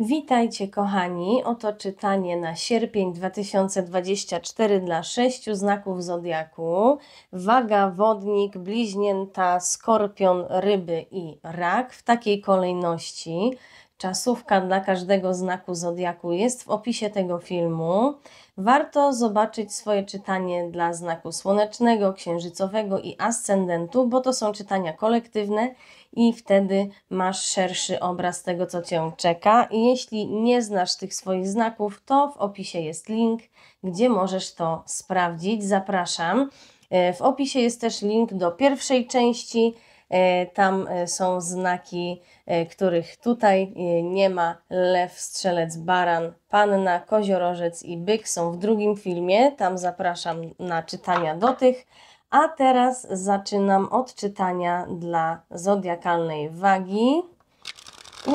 Witajcie kochani, oto czytanie na sierpień 2024 dla sześciu znaków zodiaku. Waga, wodnik, bliźnięta, skorpion, ryby i rak w takiej kolejności. Czasówka dla każdego znaku zodiaku jest w opisie tego filmu. Warto zobaczyć swoje czytanie dla znaku słonecznego, księżycowego i ascendentu, bo to są czytania kolektywne i wtedy masz szerszy obraz tego, co Cię czeka. I jeśli nie znasz tych swoich znaków, to w opisie jest link, gdzie możesz to sprawdzić. Zapraszam. E, w opisie jest też link do pierwszej części. E, tam e, są znaki, których tutaj nie ma. Lew, strzelec, baran, panna, koziorożec i byk są w drugim filmie. Tam zapraszam na czytania do tych a teraz zaczynam od czytania dla zodiakalnej wagi.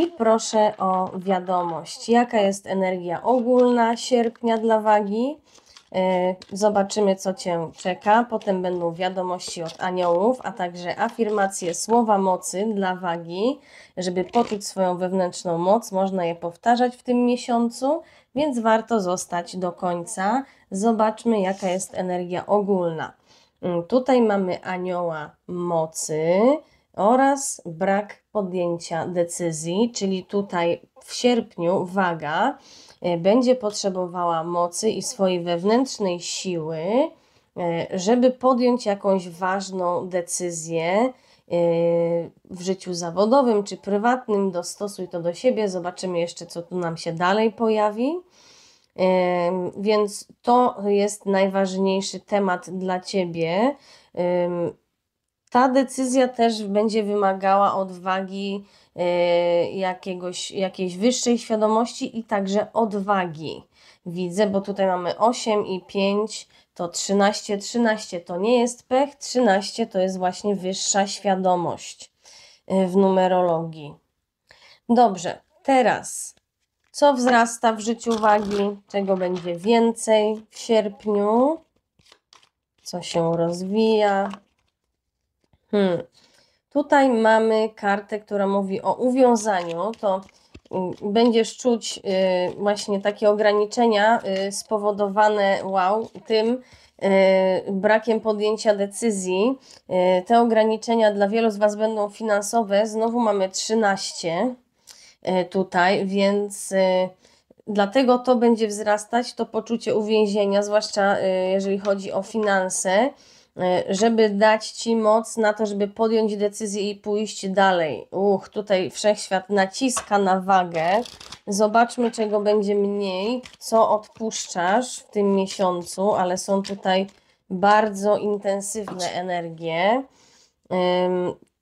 I proszę o wiadomość, jaka jest energia ogólna sierpnia dla wagi. Y, zobaczymy, co Cię czeka. Potem będą wiadomości od aniołów, a także afirmacje słowa mocy dla wagi. Żeby poczuć swoją wewnętrzną moc, można je powtarzać w tym miesiącu, więc warto zostać do końca. Zobaczmy, jaka jest energia ogólna. Mm, tutaj mamy anioła mocy oraz brak podjęcia decyzji, czyli tutaj w sierpniu waga e, będzie potrzebowała mocy i swojej wewnętrznej siły, e, żeby podjąć jakąś ważną decyzję e, w życiu zawodowym czy prywatnym. Dostosuj to do siebie, zobaczymy jeszcze, co tu nam się dalej pojawi. Więc to jest najważniejszy temat dla Ciebie. Ta decyzja też będzie wymagała odwagi e, jakiegoś, jakiejś wyższej świadomości i także odwagi. Widzę, bo tutaj mamy 8 i 5 to 13, 13 to nie jest pech, 13 to jest właśnie wyższa świadomość e, w numerologii. Dobrze, teraz co wzrasta w życiu wagi? Czego będzie więcej w sierpniu? Co się rozwija? Hmm. Tutaj mamy kartę, która mówi o uwiązaniu. To mm, będziesz czuć y, właśnie takie ograniczenia y, spowodowane, wow, tym y, brakiem podjęcia decyzji. Te ograniczenia dla wielu z Was będą finansowe. Znowu mamy 13. Y, tutaj, więc y, dlatego to będzie wzrastać, to poczucie uwięzienia, zwłaszcza y, jeżeli chodzi o finanse, żeby dać Ci moc na to, żeby podjąć decyzję i pójść dalej. Uch, tutaj wszechświat naciska na wagę. Zobaczmy, czego będzie mniej, co odpuszczasz w tym miesiącu, ale są tutaj bardzo intensywne energie.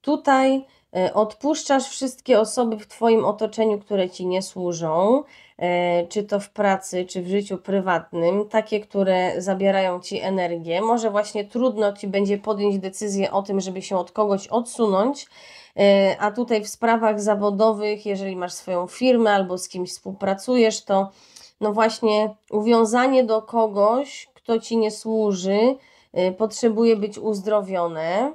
Tutaj E, odpuszczasz wszystkie osoby w Twoim otoczeniu, które Ci nie służą, e, czy to w pracy, czy w życiu prywatnym, takie, które zabierają Ci energię. Może właśnie trudno Ci będzie podjąć decyzję o tym, żeby się od kogoś odsunąć, e, a tutaj w sprawach zawodowych, jeżeli masz swoją firmę albo z kimś współpracujesz, to no właśnie uwiązanie do kogoś, kto Ci nie służy, potrzebuje być uzdrowione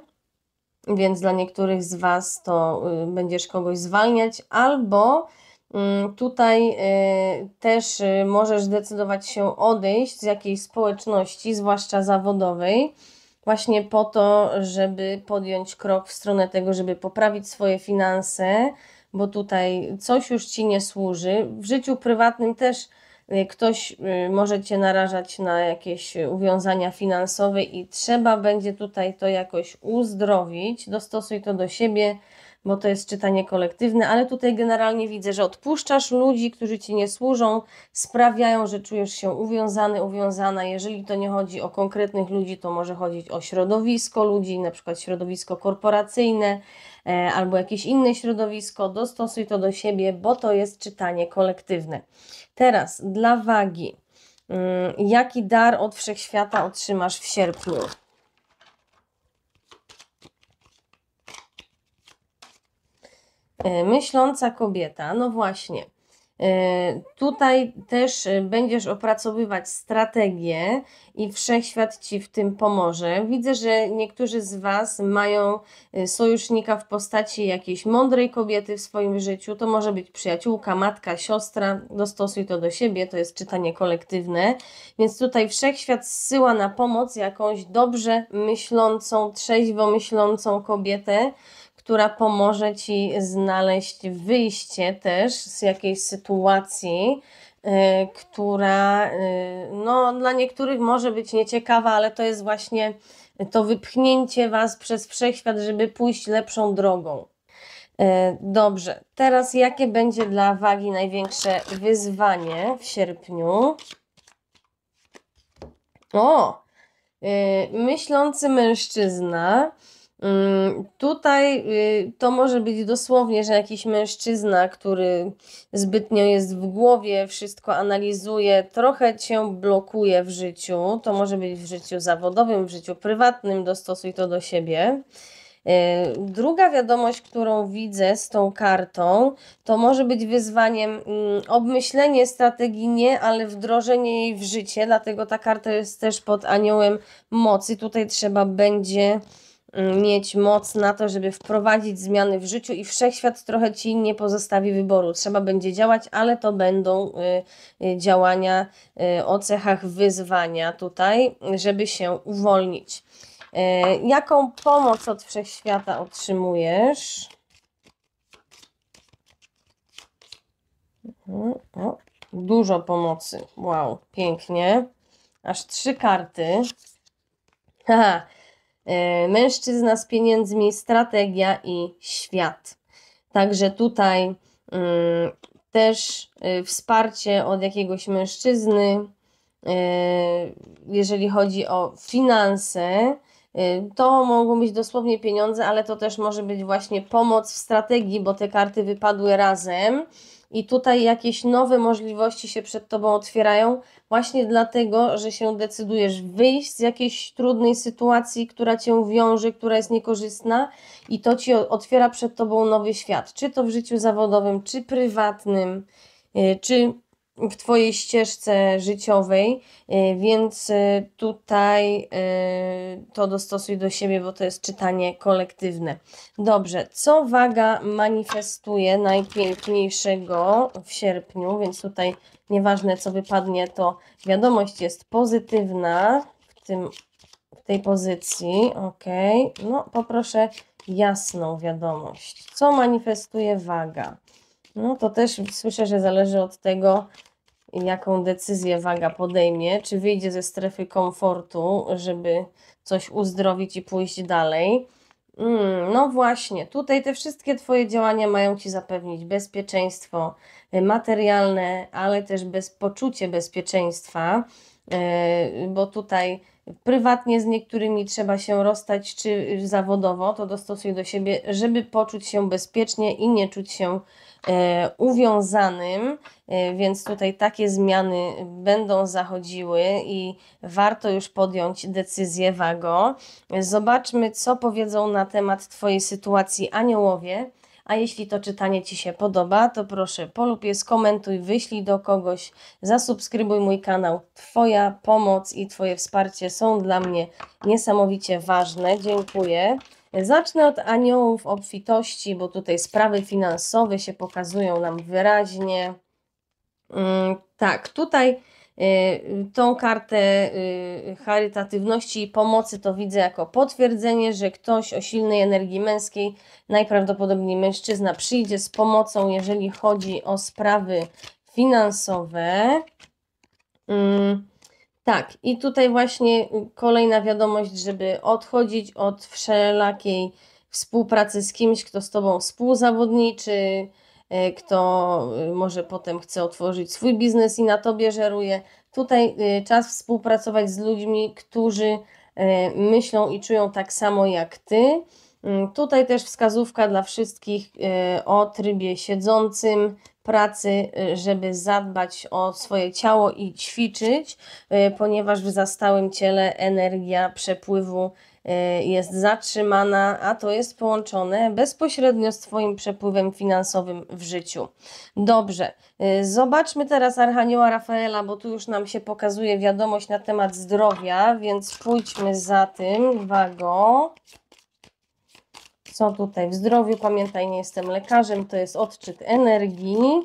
więc dla niektórych z Was to y, będziesz kogoś zwalniać, albo mm, tutaj y, też y, możesz decydować się odejść z jakiejś społeczności, zwłaszcza zawodowej, właśnie po to, żeby podjąć krok w stronę tego, żeby poprawić swoje finanse, bo tutaj coś już ci nie służy. W życiu prywatnym też Y, ktoś y, może Cię narażać na jakieś y, uwiązania finansowe i trzeba będzie tutaj to jakoś uzdrowić. Dostosuj to do siebie, bo to jest czytanie kolektywne, ale tutaj generalnie widzę, że odpuszczasz ludzi, którzy Ci nie służą, sprawiają, że czujesz się uwiązany, uwiązana. Jeżeli to nie chodzi o konkretnych ludzi, to może chodzić o środowisko ludzi, na przykład środowisko korporacyjne, E, albo jakieś inne środowisko, dostosuj to do siebie, bo to jest czytanie kolektywne. Teraz dla wagi. Mm, jaki dar od wszechświata otrzymasz w sierpniu? E, myśląca kobieta, no właśnie. E, tutaj też e, będziesz opracowywać strategię i wszechświat Ci w tym pomoże. Widzę, że niektórzy z Was mają e, sojusznika w postaci jakiejś mądrej kobiety w swoim życiu. To może być przyjaciółka, matka, siostra. Dostosuj to do siebie, to jest czytanie kolektywne. Więc tutaj wszechświat zsyła na pomoc jakąś dobrze myślącą, trzeźwo myślącą kobietę która pomoże Ci znaleźć wyjście też z jakiejś sytuacji, y, która y, no, dla niektórych może być nieciekawa, ale to jest właśnie to wypchnięcie Was przez wszechświat, żeby pójść lepszą drogą. Y, dobrze, teraz jakie będzie dla wagi największe wyzwanie w sierpniu? O, myślący mężczyzna Mm, tutaj y, to może być dosłownie, że jakiś mężczyzna, który zbytnio jest w głowie, wszystko analizuje, trochę cię blokuje w życiu. To może być w życiu zawodowym, w życiu prywatnym, dostosuj to do siebie. Y, druga wiadomość, którą widzę z tą kartą, to może być wyzwaniem mm, obmyślenie strategii nie, ale wdrożenie jej w życie, dlatego ta karta jest też pod aniołem mocy. Tutaj trzeba będzie Mm, mieć moc na to, żeby wprowadzić zmiany w życiu i wszechświat trochę ci nie pozostawi wyboru. Trzeba będzie działać, ale to będą y, y, działania y, o cechach wyzwania tutaj, żeby się uwolnić. Jaką pomoc od wszechświata otrzymujesz? O, dużo pomocy. Wow, pięknie. Aż trzy karty. Haha, Y, mężczyzna z pieniędzmi, strategia i świat. Także tutaj y, też y, wsparcie od jakiegoś mężczyzny, jeżeli chodzi o finanse, to mogą być dosłownie pieniądze, ale to też może być właśnie pomoc w strategii, bo te karty wypadły razem i tutaj jakieś nowe możliwości się przed Tobą otwierają, właśnie dlatego, że się decydujesz wyjść z jakiejś trudnej sytuacji, która Cię wiąże, która jest niekorzystna i to Ci otwiera przed Tobą nowy świat, czy to w życiu zawodowym, czy prywatnym, y, czy w Twojej ścieżce życiowej, y, więc y, tutaj y, to dostosuj do siebie, bo to jest czytanie kolektywne. Dobrze, co waga manifestuje najpiękniejszego w sierpniu, więc tutaj nieważne co wypadnie, to wiadomość jest pozytywna w, tym, w tej pozycji. Ok, no poproszę jasną wiadomość. Co manifestuje waga? No to też słyszę, że zależy od tego, jaką decyzję waga podejmie, czy wyjdzie ze strefy komfortu, żeby coś uzdrowić i pójść dalej. Mm, no właśnie, tutaj te wszystkie Twoje działania mają Ci zapewnić bezpieczeństwo materialne, ale też bez, poczucie bezpieczeństwa, e, bo tutaj prywatnie z niektórymi trzeba się rozstać, czy zawodowo, to dostosuj do siebie, żeby poczuć się bezpiecznie i nie czuć się E, uwiązanym, e, więc tutaj takie zmiany będą zachodziły i warto już podjąć decyzję wago. Zobaczmy, co powiedzą na temat Twojej sytuacji aniołowie. A jeśli to czytanie Ci się podoba, to proszę polub je, skomentuj, wyślij do kogoś, zasubskrybuj mój kanał. Twoja pomoc i Twoje wsparcie są dla mnie niesamowicie ważne. Dziękuję. Zacznę od aniołów obfitości, bo tutaj sprawy finansowe się pokazują nam wyraźnie. Mm, tak, tutaj y, tą kartę y, charytatywności i pomocy to widzę jako potwierdzenie, że ktoś o silnej energii męskiej, najprawdopodobniej mężczyzna, przyjdzie z pomocą, jeżeli chodzi o sprawy finansowe. Hmm. Tak, i tutaj właśnie y, kolejna wiadomość, żeby odchodzić od wszelakiej współpracy z kimś, kto z tobą współzawodniczy, y, kto y, może potem chce otworzyć swój biznes i na tobie żeruje. Tutaj czas współpracować z ludźmi, którzy myślą i czują tak samo jak ty. Mm, tutaj też wskazówka dla wszystkich o trybie siedzącym, pracy, y, żeby zadbać o swoje ciało i ćwiczyć, y, ponieważ w zastałym ciele energia przepływu y, jest zatrzymana, a to jest połączone bezpośrednio z Twoim przepływem finansowym w życiu. Dobrze, zobaczmy teraz Archanioła Rafaela, bo tu już nam się pokazuje wiadomość na temat zdrowia, więc pójdźmy za tym, wago. Co tutaj w zdrowiu? Pamiętaj, nie jestem lekarzem, to jest odczyt energii.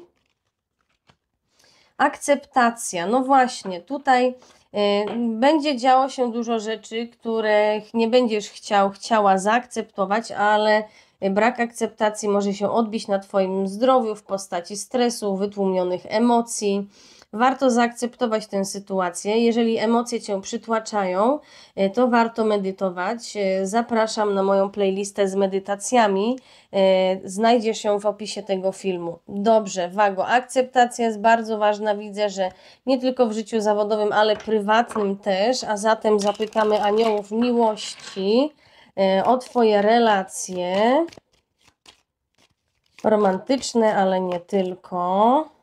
Akceptacja. No właśnie, tutaj y, będzie działo się dużo rzeczy, których nie będziesz chciał, chciała zaakceptować, ale brak akceptacji może się odbić na Twoim zdrowiu w postaci stresu, wytłumionych emocji warto zaakceptować tę sytuację. Jeżeli emocje Cię przytłaczają, e, to warto medytować. E, zapraszam na moją playlistę z medytacjami. E, znajdziesz ją w opisie tego filmu. Dobrze, Wago, akceptacja jest bardzo ważna. Widzę, że nie tylko w życiu zawodowym, ale prywatnym też, a zatem zapytamy aniołów miłości o Twoje relacje romantyczne, ale nie tylko.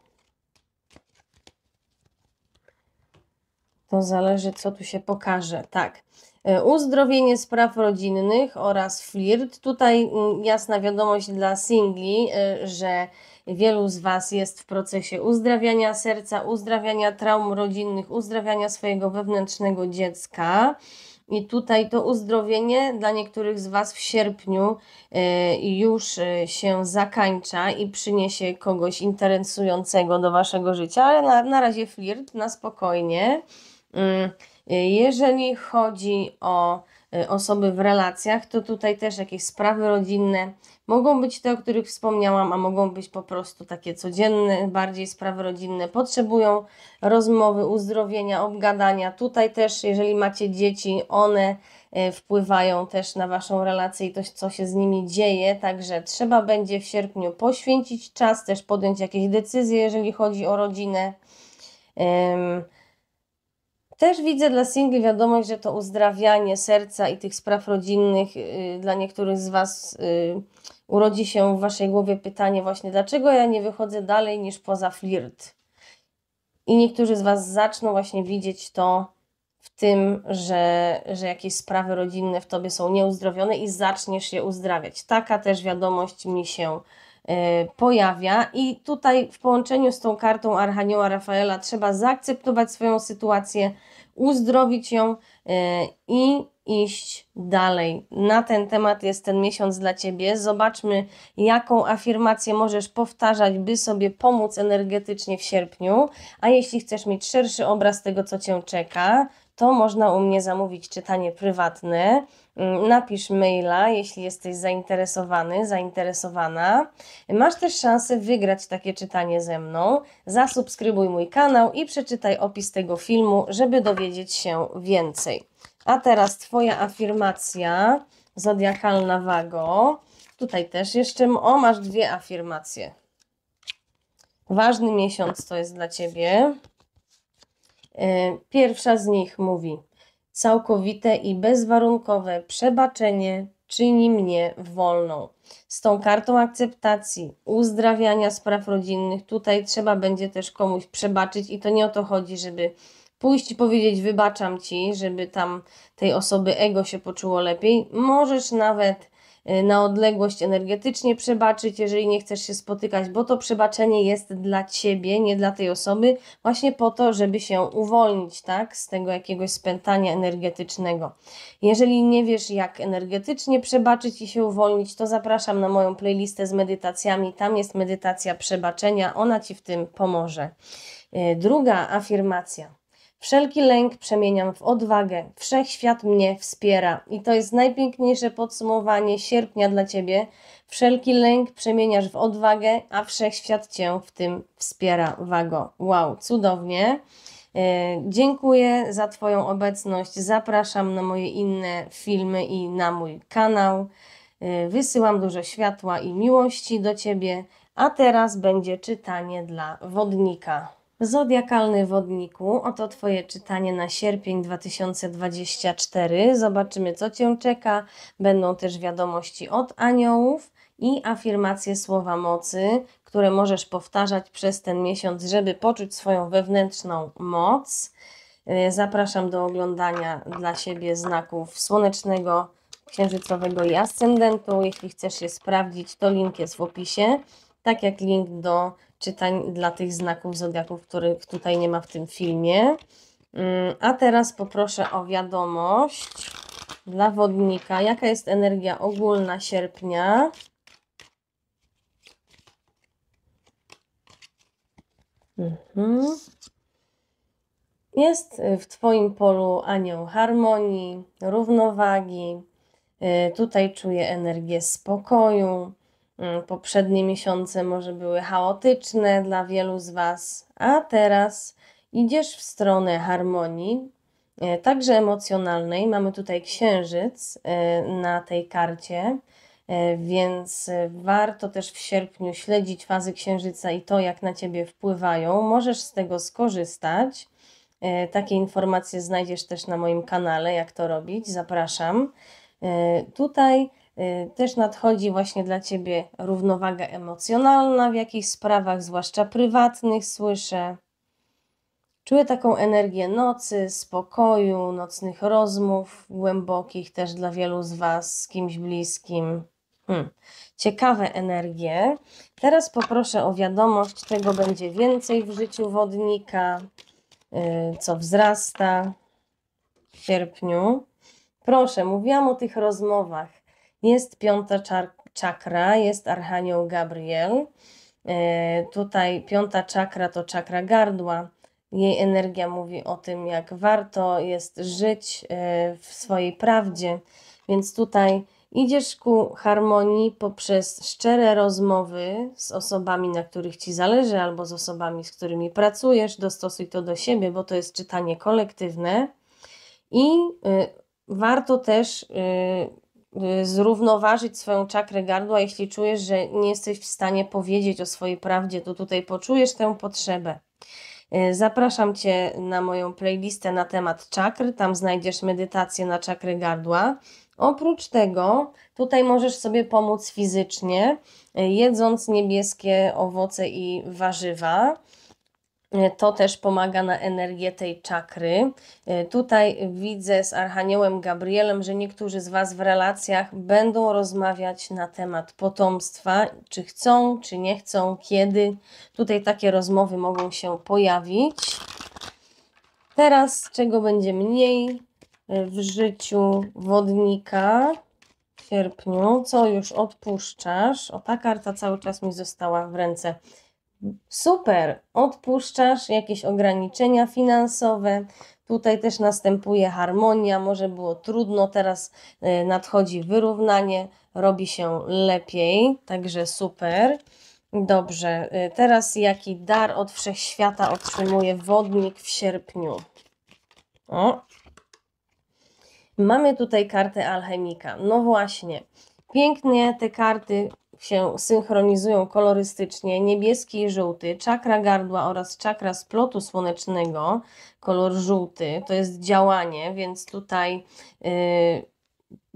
To zależy, co tu się pokaże. Tak. E, uzdrowienie spraw rodzinnych oraz flirt. Tutaj mm, jasna wiadomość dla singli, e, że wielu z Was jest w procesie uzdrawiania serca, uzdrawiania traum rodzinnych, uzdrawiania swojego wewnętrznego dziecka. I tutaj to uzdrowienie dla niektórych z Was w sierpniu e, już się zakańcza i przyniesie kogoś interesującego do Waszego życia, ale na, na razie flirt na spokojnie. Y, jeżeli chodzi o y, osoby w relacjach, to tutaj też jakieś sprawy rodzinne. Mogą być te, o których wspomniałam, a mogą być po prostu takie codzienne, bardziej sprawy rodzinne. Potrzebują rozmowy, uzdrowienia, obgadania. Tutaj też, jeżeli macie dzieci, one y, wpływają też na Waszą relację i to, co się z nimi dzieje. Także trzeba będzie w sierpniu poświęcić czas, też podjąć jakieś decyzje, jeżeli chodzi o rodzinę. Też widzę dla singli wiadomość, że to uzdrawianie serca i tych spraw rodzinnych y, dla niektórych z Was y, urodzi się w Waszej głowie pytanie właśnie, dlaczego ja nie wychodzę dalej niż poza flirt? I niektórzy z Was zaczną właśnie widzieć to w tym, że, że jakieś sprawy rodzinne w Tobie są nieuzdrowione i zaczniesz je uzdrawiać. Taka też wiadomość mi się E, pojawia i tutaj w połączeniu z tą kartą Archanioła Rafaela trzeba zaakceptować swoją sytuację, uzdrowić ją e, i iść dalej. Na ten temat jest ten miesiąc dla Ciebie. Zobaczmy, jaką afirmację możesz powtarzać, by sobie pomóc energetycznie w sierpniu. A jeśli chcesz mieć szerszy obraz tego, co Cię czeka, to można u mnie zamówić czytanie prywatne Mm, napisz maila, jeśli jesteś zainteresowany, zainteresowana. Masz też szansę wygrać takie czytanie ze mną. Zasubskrybuj mój kanał i przeczytaj opis tego filmu, żeby dowiedzieć się więcej. A teraz Twoja afirmacja, zodiakalna wago. Tutaj też jeszcze, o, masz dwie afirmacje. Ważny miesiąc to jest dla Ciebie. Y, pierwsza z nich mówi: Całkowite i bezwarunkowe przebaczenie czyni mnie wolną. Z tą kartą akceptacji, uzdrawiania spraw rodzinnych, tutaj trzeba będzie też komuś przebaczyć i to nie o to chodzi, żeby pójść i powiedzieć wybaczam ci, żeby tam tej osoby ego się poczuło lepiej. Możesz nawet Y, na odległość energetycznie przebaczyć, jeżeli nie chcesz się spotykać, bo to przebaczenie jest dla ciebie, nie dla tej osoby, właśnie po to, żeby się uwolnić, tak, z tego jakiegoś spętania energetycznego. Jeżeli nie wiesz, jak energetycznie przebaczyć i się uwolnić, to zapraszam na moją playlistę z medytacjami. Tam jest medytacja przebaczenia, ona ci w tym pomoże. Y, druga afirmacja. Wszelki lęk przemieniam w odwagę. Wszechświat mnie wspiera. I to jest najpiękniejsze podsumowanie sierpnia dla Ciebie. Wszelki lęk przemieniasz w odwagę, a wszechświat Cię w tym wspiera. Wago. Wow, cudownie. E, dziękuję za Twoją obecność. Zapraszam na moje inne filmy i na mój kanał. E, wysyłam dużo światła i miłości do Ciebie. A teraz będzie czytanie dla wodnika. Zodiakalny wodniku, oto Twoje czytanie na sierpień 2024. Zobaczymy, co Cię czeka. Będą też wiadomości od aniołów i afirmacje słowa mocy, które możesz powtarzać przez ten miesiąc, żeby poczuć swoją wewnętrzną moc. E, zapraszam do oglądania dla siebie znaków słonecznego, księżycowego i ascendentu. Jeśli chcesz je sprawdzić, to link jest w opisie, tak jak link do czytań dla tych znaków zodiaków, których tutaj nie ma w tym filmie. Mm, a teraz poproszę o wiadomość dla wodnika. Jaka jest energia ogólna sierpnia? Mhm. Jest w Twoim polu anioł harmonii, równowagi. Y, tutaj czuję energię spokoju, Mm, poprzednie miesiące może były chaotyczne dla wielu z Was, a teraz idziesz w stronę harmonii, e, także emocjonalnej. Mamy tutaj księżyc e, na tej karcie, e, więc warto też w sierpniu śledzić fazy księżyca i to, jak na Ciebie wpływają. Możesz z tego skorzystać. Takie informacje znajdziesz też na moim kanale, jak to robić. Zapraszam. Tutaj Y, też nadchodzi właśnie dla Ciebie równowaga emocjonalna w jakichś sprawach, zwłaszcza prywatnych, słyszę. Czuję taką energię nocy, spokoju, nocnych rozmów głębokich też dla wielu z Was z kimś bliskim. Hmm. Ciekawe energie. Teraz poproszę o wiadomość, czego będzie więcej w życiu wodnika, y, co wzrasta w sierpniu. Proszę, mówiłam o tych rozmowach jest piąta czakra, jest Archanioł Gabriel. E, tutaj piąta czakra to czakra gardła. Jej energia mówi o tym, jak warto jest żyć e, w swojej prawdzie. Więc tutaj idziesz ku harmonii poprzez szczere rozmowy z osobami, na których ci zależy, albo z osobami, z którymi pracujesz. Dostosuj to do siebie, bo to jest czytanie kolektywne. I e, warto też Y, zrównoważyć swoją czakrę gardła, jeśli czujesz, że nie jesteś w stanie powiedzieć o swojej prawdzie, to tutaj poczujesz tę potrzebę. Y, zapraszam Cię na moją playlistę na temat czakr. tam znajdziesz medytację na czakrę gardła. Oprócz tego, tutaj możesz sobie pomóc fizycznie, y, jedząc niebieskie owoce i warzywa. E, to też pomaga na energię tej czakry. E, tutaj widzę z Archaniołem Gabrielem, że niektórzy z Was w relacjach będą rozmawiać na temat potomstwa, czy chcą, czy nie chcą, kiedy. Tutaj takie rozmowy mogą się pojawić. Teraz czego będzie mniej e, w życiu wodnika w sierpniu? Co już odpuszczasz? O, ta karta cały czas mi została w ręce. Super, odpuszczasz jakieś ograniczenia finansowe. Tutaj też następuje harmonia, może było trudno, teraz y, nadchodzi wyrównanie, robi się lepiej, także super. Dobrze, y, teraz jaki dar od wszechświata otrzymuje wodnik w sierpniu? O. Mamy tutaj kartę alchemika. No właśnie, pięknie te karty się synchronizują kolorystycznie niebieski i żółty, czakra gardła oraz czakra splotu słonecznego, kolor żółty, to jest działanie, więc tutaj yy,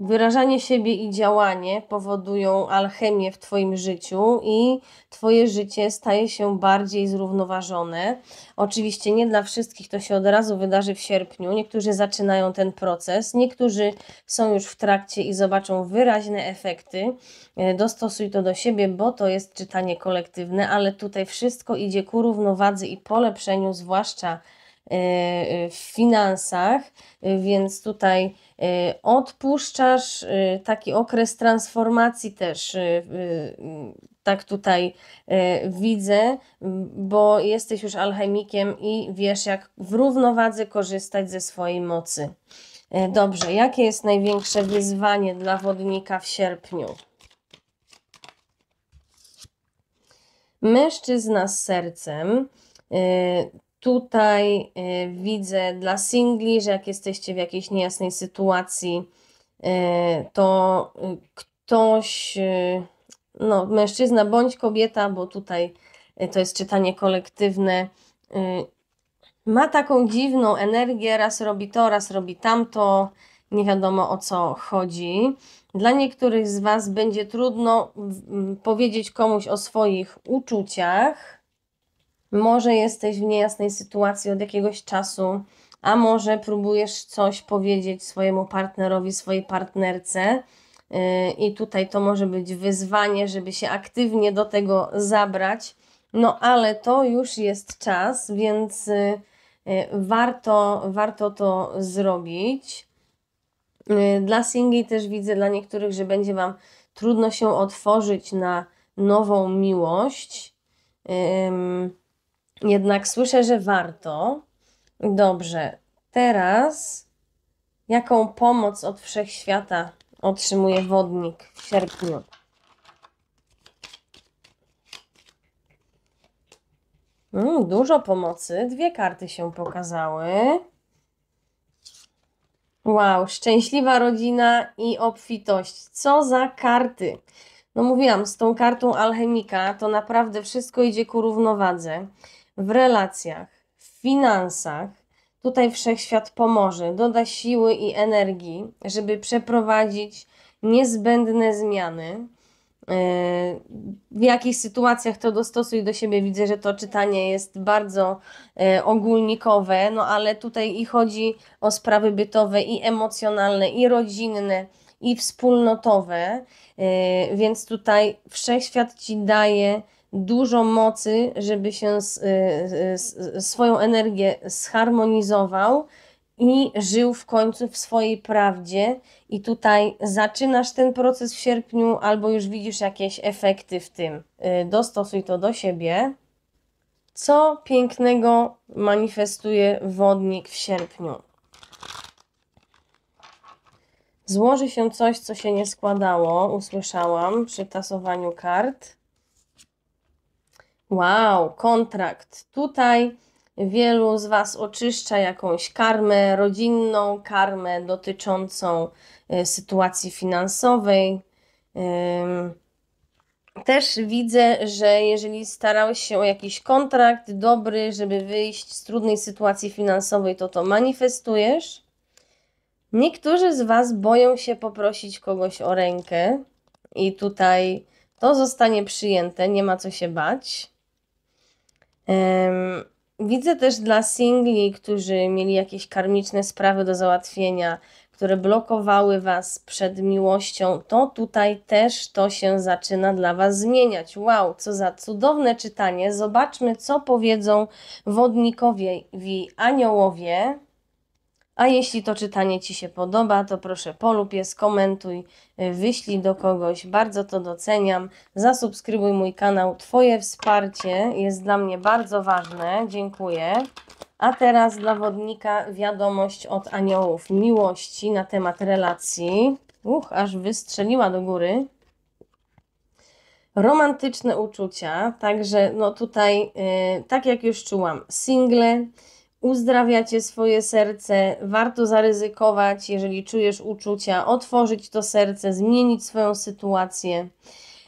Wyrażanie siebie i działanie powodują alchemię w Twoim życiu i Twoje życie staje się bardziej zrównoważone. Oczywiście nie dla wszystkich to się od razu wydarzy w sierpniu. Niektórzy zaczynają ten proces, niektórzy są już w trakcie i zobaczą wyraźne efekty. E, dostosuj to do siebie, bo to jest czytanie kolektywne, ale tutaj wszystko idzie ku równowadze i polepszeniu, zwłaszcza Y, y, w finansach, y, więc tutaj odpuszczasz taki okres transformacji też. Tak tutaj widzę, bo jesteś już alchemikiem i wiesz, jak w równowadze korzystać ze swojej mocy. Dobrze, jakie jest największe wyzwanie dla wodnika w sierpniu? Mężczyzna z sercem, Tutaj y, widzę dla singli, że jak jesteście w jakiejś niejasnej sytuacji, y, to y, ktoś, no mężczyzna bądź kobieta, bo tutaj to jest czytanie kolektywne, ma taką dziwną energię, raz robi to, raz robi tamto, nie wiadomo o co chodzi. Dla niektórych z Was będzie trudno powiedzieć komuś o swoich uczuciach, może jesteś w niejasnej sytuacji od jakiegoś czasu, a może próbujesz coś powiedzieć swojemu partnerowi, swojej partnerce. Y, I tutaj to może być wyzwanie, żeby się aktywnie do tego zabrać. No ale to już jest czas, więc y, y, warto, warto to zrobić. Dla singli też widzę dla niektórych, że będzie Wam trudno się otworzyć na nową miłość. Jednak słyszę, że warto. Dobrze. Teraz jaką pomoc od wszechświata otrzymuje wodnik w sierpniu? Mm, dużo pomocy. Dwie karty się pokazały. Wow, szczęśliwa rodzina i obfitość. Co za karty. No mówiłam, z tą kartą alchemika to naprawdę wszystko idzie ku równowadze w relacjach, w finansach. Tutaj wszechświat pomoże, doda siły i energii, żeby przeprowadzić niezbędne zmiany. E, w jakich sytuacjach to dostosuj do siebie? Widzę, że to czytanie jest bardzo e, ogólnikowe, no ale tutaj i chodzi o sprawy bytowe, i emocjonalne, i rodzinne, i wspólnotowe, e, więc tutaj wszechświat ci daje dużo mocy, żeby się y, z, z, swoją energię zharmonizował i żył w końcu w swojej prawdzie. I tutaj zaczynasz ten proces w sierpniu, albo już widzisz jakieś efekty w tym. Y, dostosuj to do siebie. Co pięknego manifestuje wodnik w sierpniu? Złoży się coś, co się nie składało, usłyszałam przy tasowaniu kart. Wow, kontrakt. Tutaj wielu z Was oczyszcza jakąś karmę rodzinną, karmę dotyczącą e, sytuacji finansowej. Też widzę, że jeżeli starałeś się o jakiś kontrakt dobry, żeby wyjść z trudnej sytuacji finansowej, to to manifestujesz. Niektórzy z Was boją się poprosić kogoś o rękę, i tutaj to zostanie przyjęte, nie ma co się bać. Widzę też dla singli, którzy mieli jakieś karmiczne sprawy do załatwienia, które blokowały Was przed miłością, to tutaj też to się zaczyna dla Was zmieniać. Wow, co za cudowne czytanie. Zobaczmy, co powiedzą wodnikowie i aniołowie. A jeśli to czytanie Ci się podoba, to proszę polub je, skomentuj, e, wyślij do kogoś. Bardzo to doceniam. Zasubskrybuj mój kanał. Twoje wsparcie jest dla mnie bardzo ważne. Dziękuję. A teraz dla wodnika wiadomość od aniołów miłości na temat relacji. Uch, aż wystrzeliła do góry. Romantyczne uczucia, także no tutaj, yy, tak jak już czułam, single, uzdrawiacie swoje serce, warto zaryzykować, jeżeli czujesz uczucia, otworzyć to serce, zmienić swoją sytuację.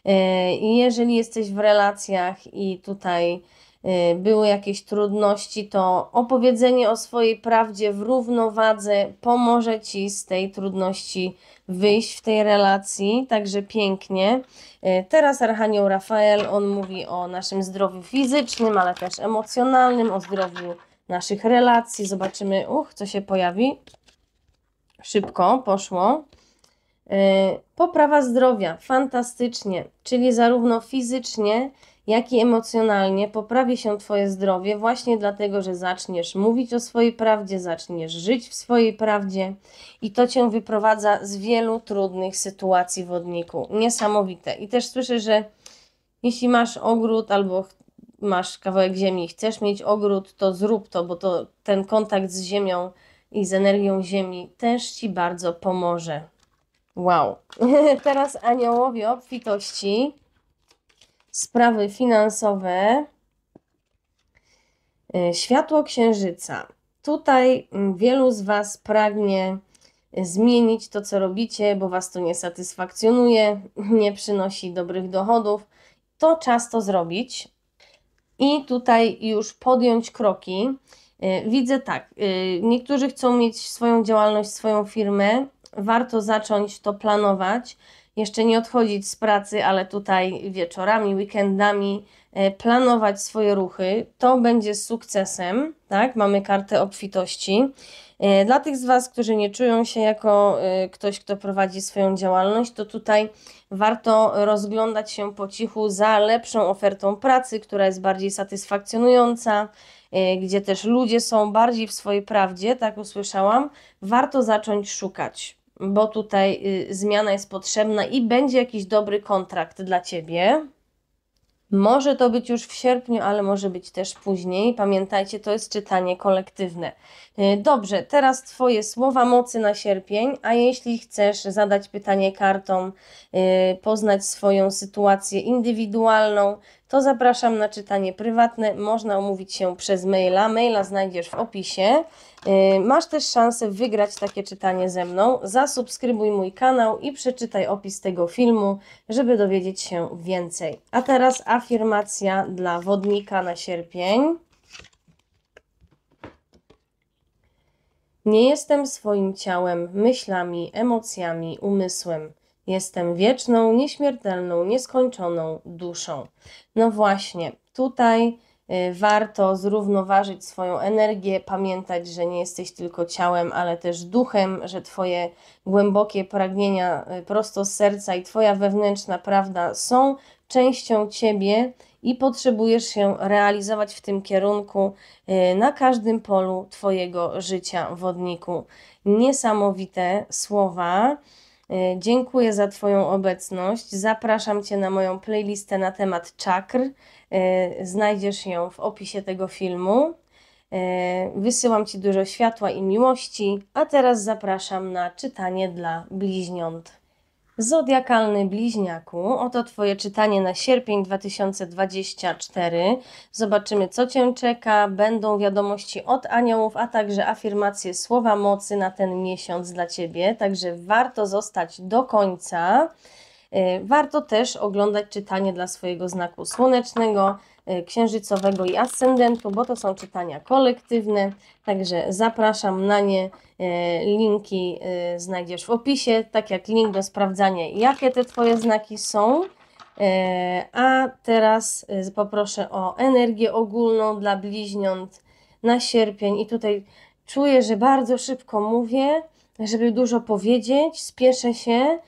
E, I jeżeli jesteś w relacjach i tutaj e, były jakieś trudności, to opowiedzenie o swojej prawdzie w równowadze pomoże ci z tej trudności wyjść w tej relacji, także pięknie. E, teraz Archanioł Rafael, on mówi o naszym zdrowiu fizycznym, ale też emocjonalnym, o zdrowiu naszych relacji. Zobaczymy, uch, co się pojawi. Szybko poszło. E, poprawa zdrowia, fantastycznie, czyli zarówno fizycznie, jak i emocjonalnie poprawi się Twoje zdrowie właśnie dlatego, że zaczniesz mówić o swojej prawdzie, zaczniesz żyć w swojej prawdzie i to Cię wyprowadza z wielu trudnych sytuacji wodniku. Niesamowite. I też słyszę, że jeśli masz ogród albo masz kawałek ziemi chcesz mieć ogród, to zrób to, bo to ten kontakt z ziemią i z energią ziemi też ci bardzo pomoże. Wow. Teraz aniołowie obfitości, sprawy finansowe, e, światło księżyca. Tutaj mm, wielu z Was pragnie e, zmienić to, co robicie, bo Was to nie satysfakcjonuje, nie przynosi dobrych dochodów. To czas to zrobić i tutaj już podjąć kroki. E, widzę tak, e, niektórzy chcą mieć swoją działalność, swoją firmę, warto zacząć to planować, jeszcze nie odchodzić z pracy, ale tutaj wieczorami, weekendami e, planować swoje ruchy. To będzie sukcesem, tak? Mamy kartę obfitości. Dla tych z Was, którzy nie czują się jako ktoś, kto prowadzi swoją działalność, to tutaj warto rozglądać się po cichu za lepszą ofertą pracy, która jest bardziej satysfakcjonująca, e, gdzie też ludzie są bardziej w swojej prawdzie, tak usłyszałam. Warto zacząć szukać, bo tutaj y, zmiana jest potrzebna i będzie jakiś dobry kontrakt dla ciebie. Może to być już w sierpniu, ale może być też później. Pamiętajcie, to jest czytanie kolektywne. E, dobrze, teraz Twoje słowa mocy na sierpień, a jeśli chcesz zadać pytanie kartom, e, poznać swoją sytuację indywidualną, to zapraszam na czytanie prywatne. Można umówić się przez maila. Maila znajdziesz w opisie. Y, masz też szansę wygrać takie czytanie ze mną. Zasubskrybuj mój kanał i przeczytaj opis tego filmu, żeby dowiedzieć się więcej. A teraz afirmacja dla wodnika na sierpień. Nie jestem swoim ciałem, myślami, emocjami, umysłem. Jestem wieczną, nieśmiertelną, nieskończoną duszą. No właśnie, tutaj Y, warto zrównoważyć swoją energię, pamiętać, że nie jesteś tylko ciałem, ale też duchem, że Twoje głębokie pragnienia y, prosto z serca i Twoja wewnętrzna prawda są częścią Ciebie i potrzebujesz się realizować w tym kierunku y, na każdym polu Twojego życia, wodniku. Niesamowite słowa. Dziękuję za Twoją obecność. Zapraszam Cię na moją playlistę na temat czakr. E, znajdziesz ją w opisie tego filmu. E, wysyłam Ci dużo światła i miłości, a teraz zapraszam na czytanie dla bliźniąt. Zodiakalny bliźniaku, oto Twoje czytanie na sierpień 2024. Zobaczymy, co Cię czeka. Będą wiadomości od aniołów, a także afirmacje słowa mocy na ten miesiąc dla Ciebie. Także warto zostać do końca. E, warto też oglądać czytanie dla swojego znaku słonecznego, e, księżycowego i ascendentu, bo to są czytania kolektywne, także zapraszam na nie. E, linki znajdziesz w opisie, tak jak link do sprawdzania, jakie te Twoje znaki są. A teraz poproszę o energię ogólną dla bliźniąt na sierpień. I tutaj czuję, że bardzo szybko mówię, żeby dużo powiedzieć, spieszę się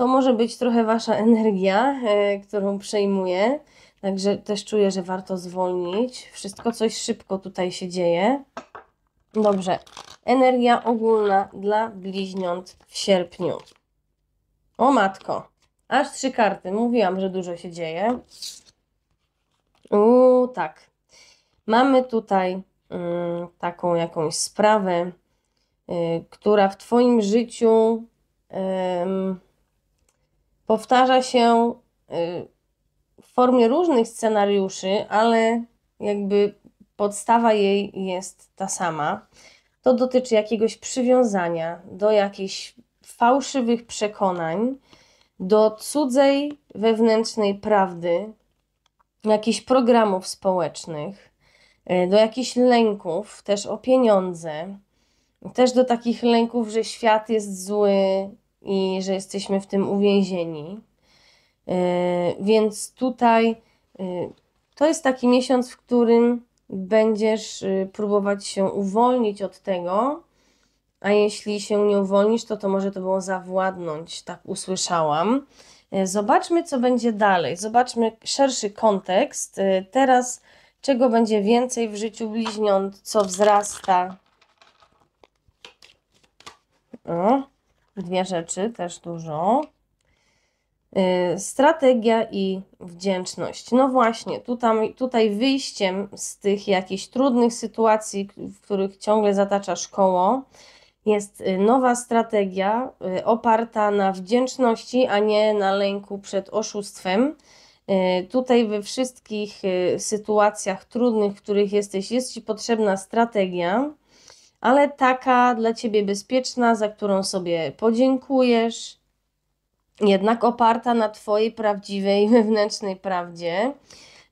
to może być trochę wasza energia, e, którą przejmuję. Także też czuję, że warto zwolnić. Wszystko coś szybko tutaj się dzieje. Dobrze. Energia ogólna dla bliźniąt w sierpniu. O matko. Aż trzy karty. Mówiłam, że dużo się dzieje. Uuu, tak. Mamy tutaj mm, taką jakąś sprawę, y, która w Twoim życiu. Y, powtarza się y, w formie różnych scenariuszy, ale jakby podstawa jej jest ta sama. To dotyczy jakiegoś przywiązania do jakichś fałszywych przekonań, do cudzej wewnętrznej prawdy, jakichś programów społecznych, y, do jakichś lęków, też o pieniądze, też do takich lęków, że świat jest zły, i że jesteśmy w tym uwięzieni. E, więc tutaj e, to jest taki miesiąc, w którym będziesz e, próbować się uwolnić od tego, a jeśli się nie uwolnisz, to to może to było zawładnąć, tak usłyszałam. Zobaczmy, co będzie dalej. Zobaczmy szerszy kontekst. Teraz, czego będzie więcej w życiu bliźniąt, co wzrasta. O dwie rzeczy, też dużo. Y, strategia i wdzięczność. No właśnie, tutaj, tutaj wyjściem z tych jakichś trudnych sytuacji, w których ciągle zataczasz koło, jest y, nowa strategia y, oparta na wdzięczności, a nie na lęku przed oszustwem. Tutaj we wszystkich sytuacjach trudnych, w których jesteś, jest Ci potrzebna strategia, ale taka dla ciebie bezpieczna, za którą sobie podziękujesz, jednak oparta na twojej prawdziwej wewnętrznej prawdzie,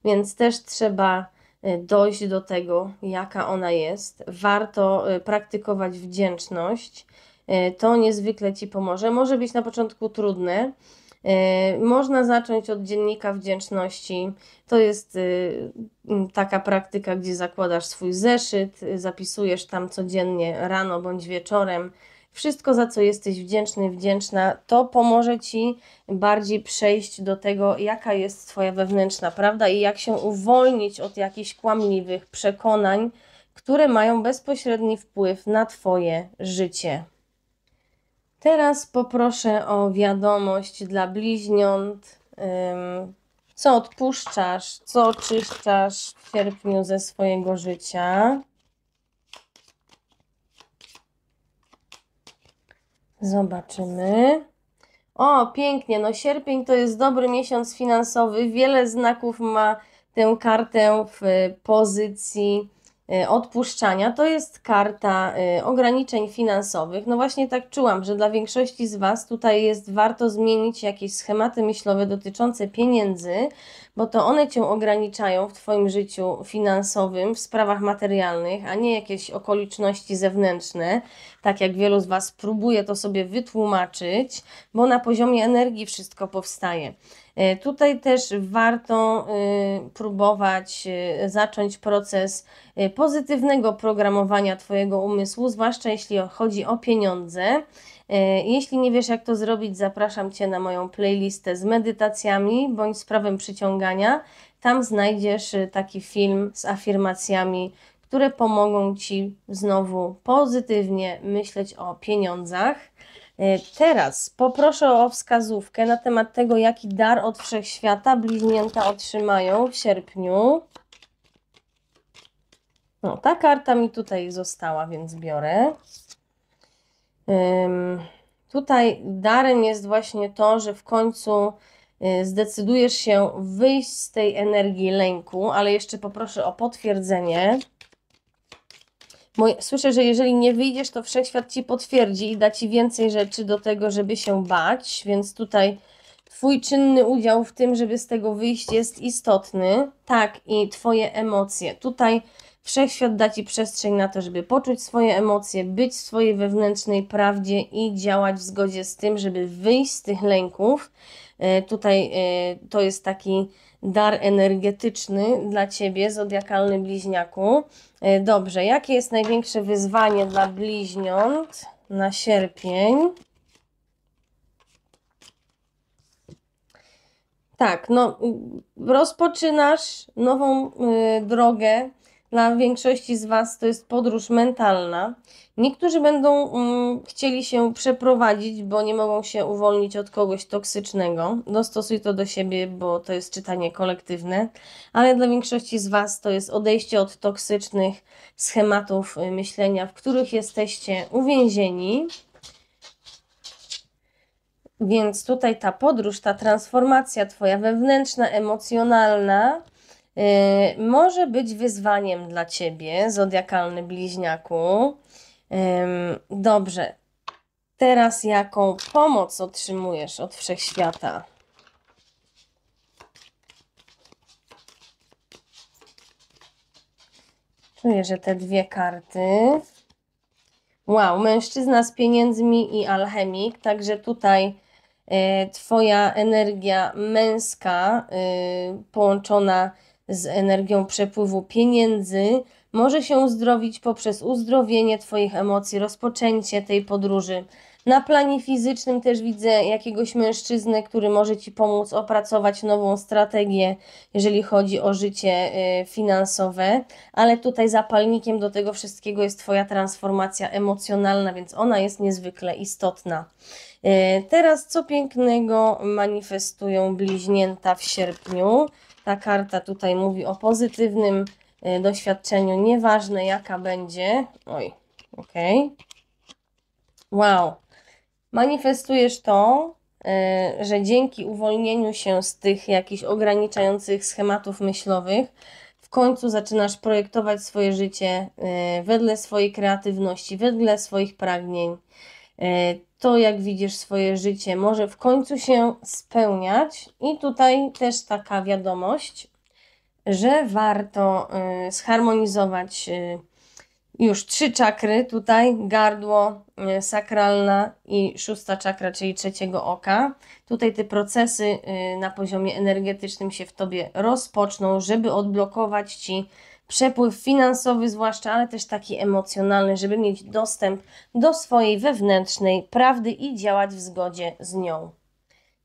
więc też trzeba y, dojść do tego, jaka ona jest. Warto y, praktykować wdzięczność. Y, to niezwykle ci pomoże. Może być na początku trudne, Y, można zacząć od dziennika wdzięczności. To jest y, taka praktyka, gdzie zakładasz swój zeszyt, y, zapisujesz tam codziennie rano bądź wieczorem wszystko, za co jesteś wdzięczny, wdzięczna, to pomoże ci bardziej przejść do tego, jaka jest Twoja wewnętrzna prawda i jak się uwolnić od jakichś kłamliwych przekonań, które mają bezpośredni wpływ na Twoje życie. Teraz poproszę o wiadomość dla bliźniąt. Co odpuszczasz, co oczyszczasz w sierpniu ze swojego życia? Zobaczymy. O, pięknie. No, sierpień to jest dobry miesiąc finansowy. Wiele znaków ma tę kartę w pozycji Y, odpuszczania to jest karta y, ograniczeń finansowych. No właśnie tak czułam, że dla większości z Was tutaj jest warto zmienić jakieś schematy myślowe dotyczące pieniędzy, bo to one Cię ograniczają w Twoim życiu finansowym, w sprawach materialnych, a nie jakieś okoliczności zewnętrzne, tak jak wielu z Was próbuje to sobie wytłumaczyć, bo na poziomie energii wszystko powstaje. E, tutaj też warto e, próbować e, zacząć proces pozytywnego programowania Twojego umysłu, zwłaszcza jeśli chodzi o pieniądze. Jeśli nie wiesz, jak to zrobić, zapraszam Cię na moją playlistę z medytacjami bądź z prawem przyciągania. Tam znajdziesz taki film z afirmacjami, które pomogą Ci znowu pozytywnie myśleć o pieniądzach. E, teraz poproszę o wskazówkę na temat tego, jaki dar od wszechświata bliźnięta otrzymają w sierpniu. No, ta karta mi tutaj została, więc biorę. tutaj darem jest właśnie to, że w końcu e, zdecydujesz się wyjść z tej energii lęku, ale jeszcze poproszę o potwierdzenie słyszę, że jeżeli nie wyjdziesz, to wszechświat ci potwierdzi i da ci więcej rzeczy do tego, żeby się bać, więc tutaj twój czynny udział w tym, żeby z tego wyjść jest istotny. Tak, i twoje emocje. Tutaj wszechświat da ci przestrzeń na to, żeby poczuć swoje emocje, być w swojej wewnętrznej prawdzie i działać w zgodzie z tym, żeby wyjść z tych lęków. E, tutaj e, to jest taki dar energetyczny dla Ciebie, zodiakalny bliźniaku. E, dobrze, jakie jest największe wyzwanie dla bliźniąt na sierpień? Tak, no, mm, rozpoczynasz nową y, drogę dla większości z Was to jest podróż mentalna. Niektórzy będą mm, chcieli się przeprowadzić, bo nie mogą się uwolnić od kogoś toksycznego. Dostosuj to do siebie, bo to jest czytanie kolektywne, ale dla większości z Was to jest odejście od toksycznych schematów y, myślenia, w których jesteście uwięzieni. Więc tutaj ta podróż, ta transformacja Twoja wewnętrzna, emocjonalna Y, może być wyzwaniem dla ciebie, zodiakalny bliźniaku. Dobrze. Teraz jaką pomoc otrzymujesz od wszechświata? Czuję, że te dwie karty. Wow, mężczyzna z pieniędzmi i alchemik, także tutaj y, Twoja energia męska y, połączona z energią przepływu pieniędzy może się uzdrowić poprzez uzdrowienie Twoich emocji, rozpoczęcie tej podróży. Na planie fizycznym też widzę jakiegoś mężczyznę, który może Ci pomóc opracować nową strategię, jeżeli chodzi o życie y, finansowe, ale tutaj zapalnikiem do tego wszystkiego jest Twoja transformacja emocjonalna, więc ona jest niezwykle istotna. Y, teraz co pięknego manifestują bliźnięta w sierpniu. Ta karta tutaj mówi o pozytywnym e, doświadczeniu, nieważne jaka będzie. Oj, okej. Wow. Manifestujesz to, e, że dzięki uwolnieniu się z tych jakichś ograniczających schematów myślowych, w końcu zaczynasz projektować swoje życie e, wedle swojej kreatywności, wedle swoich pragnień to, jak widzisz swoje życie, może w końcu się spełniać. I tutaj też taka wiadomość, że warto y, zharmonizować y, już trzy czakry tutaj, gardło, y, sakralna i szósta czakra, czyli trzeciego oka. Tutaj te procesy na poziomie energetycznym się w Tobie rozpoczną, żeby odblokować Ci przepływ finansowy, zwłaszcza, ale też taki emocjonalny, żeby mieć dostęp do swojej wewnętrznej prawdy i działać w zgodzie z nią.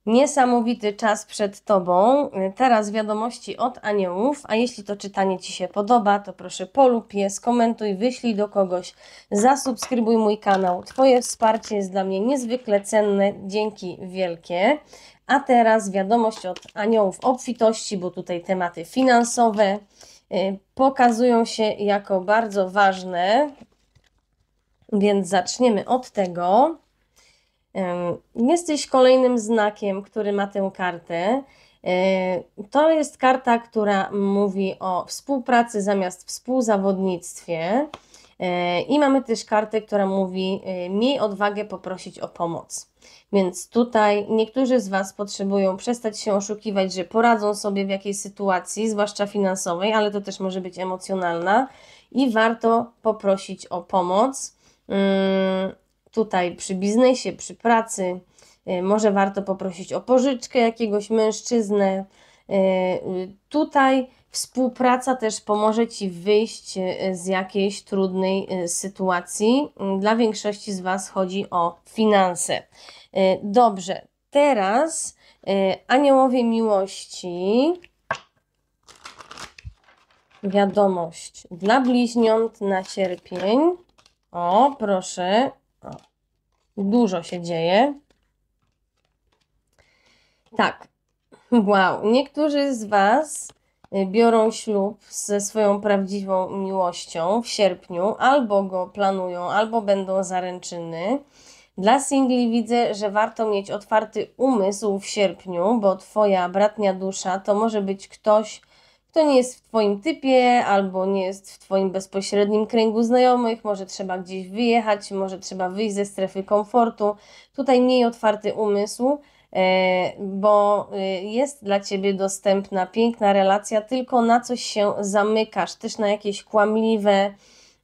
Niesamowity czas przed Tobą. Teraz wiadomości od aniołów, a jeśli to czytanie Ci się podoba, to proszę polub je, skomentuj, wyślij do kogoś, zasubskrybuj mój kanał. Twoje wsparcie jest dla mnie niezwykle cenne. Dzięki wielkie. A teraz wiadomość od aniołów obfitości, bo tutaj tematy finansowe, Y, pokazują się jako bardzo ważne, więc zaczniemy od tego. Y, jesteś kolejnym znakiem, który ma tę kartę. Y, to jest karta, która mówi o współpracy zamiast współzawodnictwie. I mamy też kartę, która mówi: Miej odwagę poprosić o pomoc. Więc tutaj niektórzy z Was potrzebują przestać się oszukiwać, że poradzą sobie w jakiejś sytuacji, zwłaszcza finansowej, ale to też może być emocjonalna, i warto poprosić o pomoc. Mm, tutaj przy biznesie, przy pracy, y, może warto poprosić o pożyczkę jakiegoś mężczyznę. Y, tutaj współpraca też pomoże Ci wyjść y, z jakiejś trudnej sytuacji. Dla większości z Was chodzi o finanse. E, dobrze, teraz e, aniołowie miłości. Wiadomość dla bliźniąt na sierpień. O, proszę. O, dużo się dzieje. Tak. Wow. Niektórzy z Was e, biorą ślub ze swoją prawdziwą miłością w sierpniu, albo go planują, albo będą zaręczyny. Dla singli widzę, że warto mieć otwarty umysł w sierpniu, bo Twoja bratnia dusza to może być ktoś, kto nie jest w Twoim typie albo nie jest w Twoim bezpośrednim kręgu znajomych, może trzeba gdzieś wyjechać, może trzeba wyjść ze strefy komfortu. Tutaj mniej otwarty umysł, e, bo e, jest dla Ciebie dostępna piękna relacja, tylko na coś się zamykasz, też na jakieś kłamliwe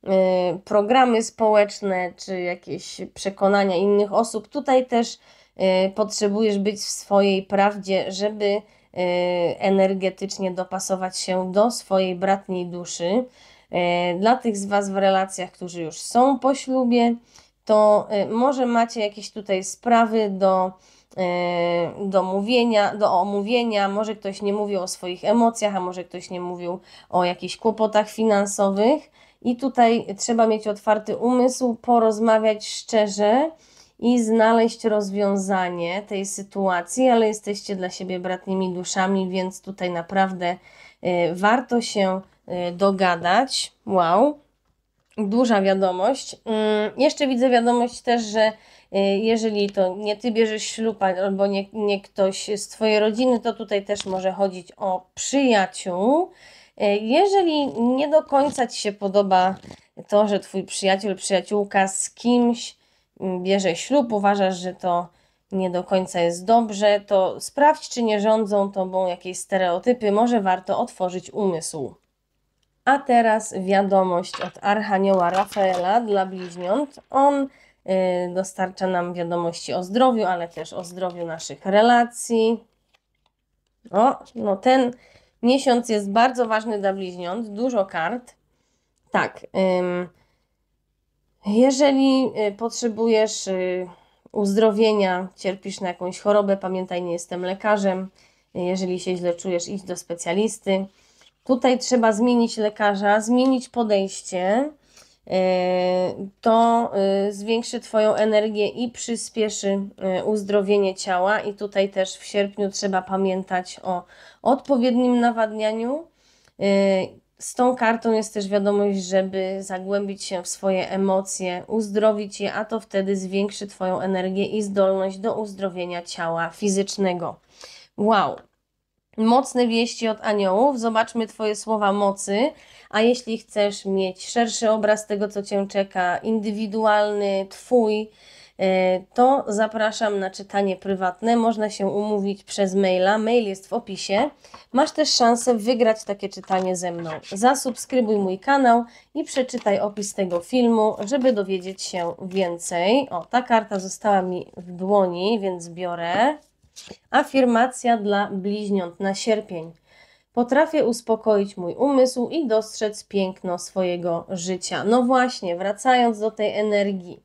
Y, programy społeczne czy jakieś przekonania innych osób. Tutaj też y, potrzebujesz być w swojej prawdzie, żeby y, energetycznie dopasować się do swojej bratniej duszy. Dla tych z Was w relacjach, którzy już są po ślubie, to może macie jakieś tutaj sprawy do, do mówienia, do omówienia. Może ktoś nie mówił o swoich emocjach, a może ktoś nie mówił o jakichś kłopotach finansowych i tutaj trzeba mieć otwarty umysł, porozmawiać szczerze i znaleźć rozwiązanie tej sytuacji, ale jesteście dla siebie bratnimi duszami, więc tutaj naprawdę y, warto się y, dogadać. Wow, duża wiadomość. Mm, jeszcze widzę wiadomość też, że y, jeżeli to nie ty bierzesz ślub albo nie, nie ktoś z twojej rodziny, to tutaj też może chodzić o przyjaciół. E, jeżeli nie do końca Ci się podoba to, że Twój przyjaciel, przyjaciółka z kimś mm, bierze ślub, uważasz, że to nie do końca jest dobrze, to sprawdź, czy nie rządzą Tobą jakieś stereotypy. Może warto otworzyć umysł. A teraz wiadomość od Archanioła Rafaela dla bliźniąt. On e, dostarcza nam wiadomości o zdrowiu, ale też o zdrowiu naszych relacji. O, no ten Miesiąc jest bardzo ważny dla bliźniąt, dużo kart. Tak. Jeżeli y, potrzebujesz y, uzdrowienia, cierpisz na jakąś chorobę, pamiętaj, nie jestem lekarzem. Jeżeli się źle czujesz, idź do specjalisty. Tutaj trzeba zmienić lekarza, zmienić podejście Y, to y, zwiększy Twoją energię i przyspieszy y, uzdrowienie ciała. I tutaj też w sierpniu trzeba pamiętać o odpowiednim nawadnianiu. Z tą kartą jest też wiadomość, żeby zagłębić się w swoje emocje, uzdrowić je, a to wtedy zwiększy Twoją energię i zdolność do uzdrowienia ciała fizycznego. Wow! Mocne wieści od aniołów. Zobaczmy Twoje słowa mocy. A jeśli chcesz mieć szerszy obraz tego, co Cię czeka, indywidualny, Twój, e, to zapraszam na czytanie prywatne. Można się umówić przez maila. Mail jest w opisie. Masz też szansę wygrać takie czytanie ze mną. Zasubskrybuj mój kanał i przeczytaj opis tego filmu, żeby dowiedzieć się więcej. O, ta karta została mi w dłoni, więc biorę. Afirmacja dla bliźniąt na sierpień. Potrafię uspokoić mój umysł i dostrzec piękno swojego życia. No właśnie, wracając do tej energii,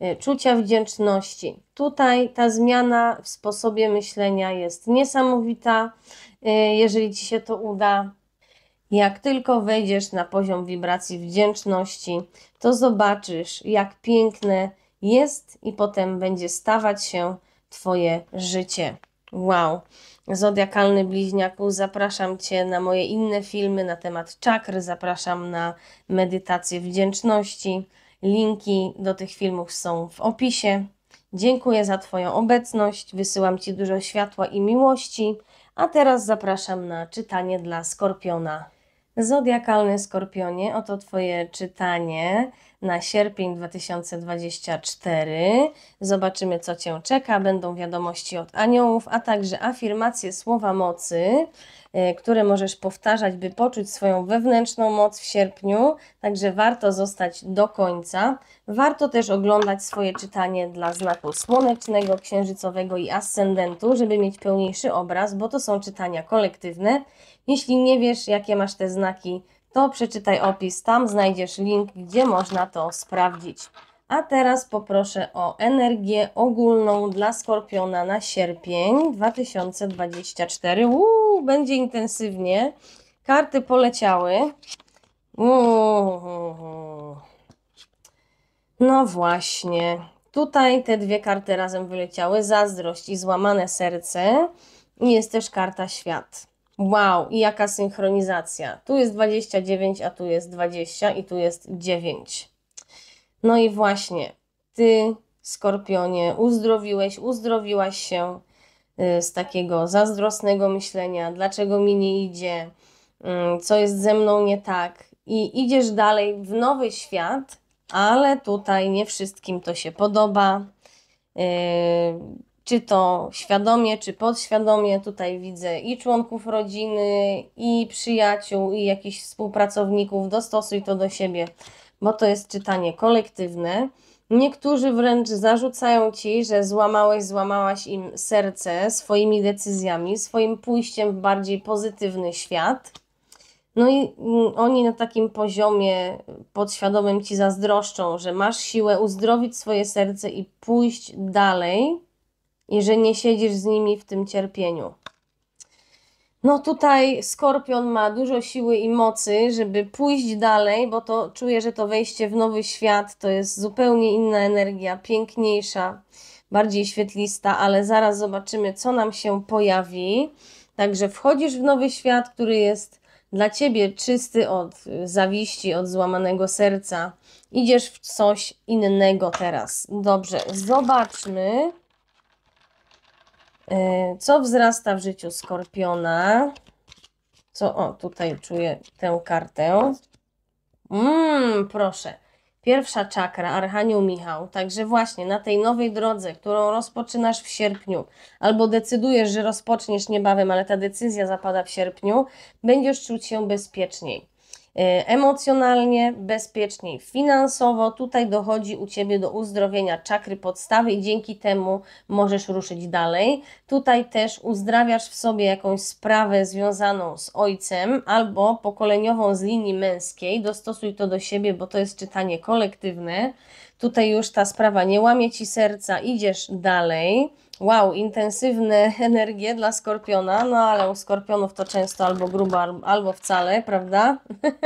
e, czucia wdzięczności. Tutaj ta zmiana w sposobie myślenia jest niesamowita. E, jeżeli ci się to uda, jak tylko wejdziesz na poziom wibracji wdzięczności, to zobaczysz, jak piękne jest, i potem będzie stawać się Twoje życie. Wow! Zodiakalny Bliźniaku, zapraszam Cię na moje inne filmy na temat czakr, zapraszam na medytację wdzięczności. Linki do tych filmów są w opisie. Dziękuję za Twoją obecność, wysyłam Ci dużo światła i miłości, a teraz zapraszam na czytanie dla Skorpiona. Zodiakalny Skorpionie, oto Twoje czytanie na sierpień 2024. Zobaczymy, co Cię czeka. Będą wiadomości od aniołów, a także afirmacje słowa mocy, y, które możesz powtarzać, by poczuć swoją wewnętrzną moc w sierpniu. Także warto zostać do końca. Warto też oglądać swoje czytanie dla znaku słonecznego, księżycowego i ascendentu, żeby mieć pełniejszy obraz, bo to są czytania kolektywne. Jeśli nie wiesz, jakie masz te znaki, to przeczytaj opis, tam znajdziesz link, gdzie można to sprawdzić. A teraz poproszę o energię ogólną dla Skorpiona na sierpień 2024. Uuu, będzie intensywnie. Karty poleciały. Uuu. No właśnie. Tutaj te dwie karty razem wyleciały. Zazdrość i złamane serce. I jest też karta świat. Wow, i jaka synchronizacja. Tu jest 29, a tu jest 20 i tu jest 9. No i właśnie, ty, skorpionie, uzdrowiłeś, uzdrowiłaś się y, z takiego zazdrosnego myślenia, dlaczego mi nie idzie, mm, co jest ze mną nie tak, i idziesz dalej w nowy świat, ale tutaj nie wszystkim to się podoba. Y, czy to świadomie, czy podświadomie. Tutaj widzę i członków rodziny, i przyjaciół, i jakichś współpracowników. Dostosuj to do siebie, bo to jest czytanie kolektywne. Niektórzy wręcz zarzucają ci, że złamałeś, złamałaś im serce swoimi decyzjami, swoim pójściem w bardziej pozytywny świat. No i mm, oni na takim poziomie podświadomym ci zazdroszczą, że masz siłę uzdrowić swoje serce i pójść dalej i że nie siedzisz z nimi w tym cierpieniu. No tutaj skorpion ma dużo siły i mocy, żeby pójść dalej, bo to czuję, że to wejście w nowy świat to jest zupełnie inna energia, piękniejsza, bardziej świetlista, ale zaraz zobaczymy, co nam się pojawi. Także wchodzisz w nowy świat, który jest dla ciebie czysty od zawiści, od złamanego serca. Idziesz w coś innego teraz. Dobrze, zobaczmy. E, co wzrasta w życiu skorpiona? Co, o, tutaj czuję tę kartę. Mmm, proszę. Pierwsza czakra, Archanioł Michał. Także właśnie na tej nowej drodze, którą rozpoczynasz w sierpniu, albo decydujesz, że rozpoczniesz niebawem, ale ta decyzja zapada w sierpniu, będziesz czuć się bezpieczniej. Y, emocjonalnie, bezpieczniej finansowo. Tutaj dochodzi u Ciebie do uzdrowienia czakry podstawy i dzięki temu możesz ruszyć dalej. Tutaj też uzdrawiasz w sobie jakąś sprawę związaną z ojcem albo pokoleniową z linii męskiej. Dostosuj to do siebie, bo to jest czytanie kolektywne. Tutaj już ta sprawa nie łamie Ci serca, idziesz dalej. Wow, intensywne energie dla skorpiona, no ale u skorpionów to często albo gruba albo wcale, prawda?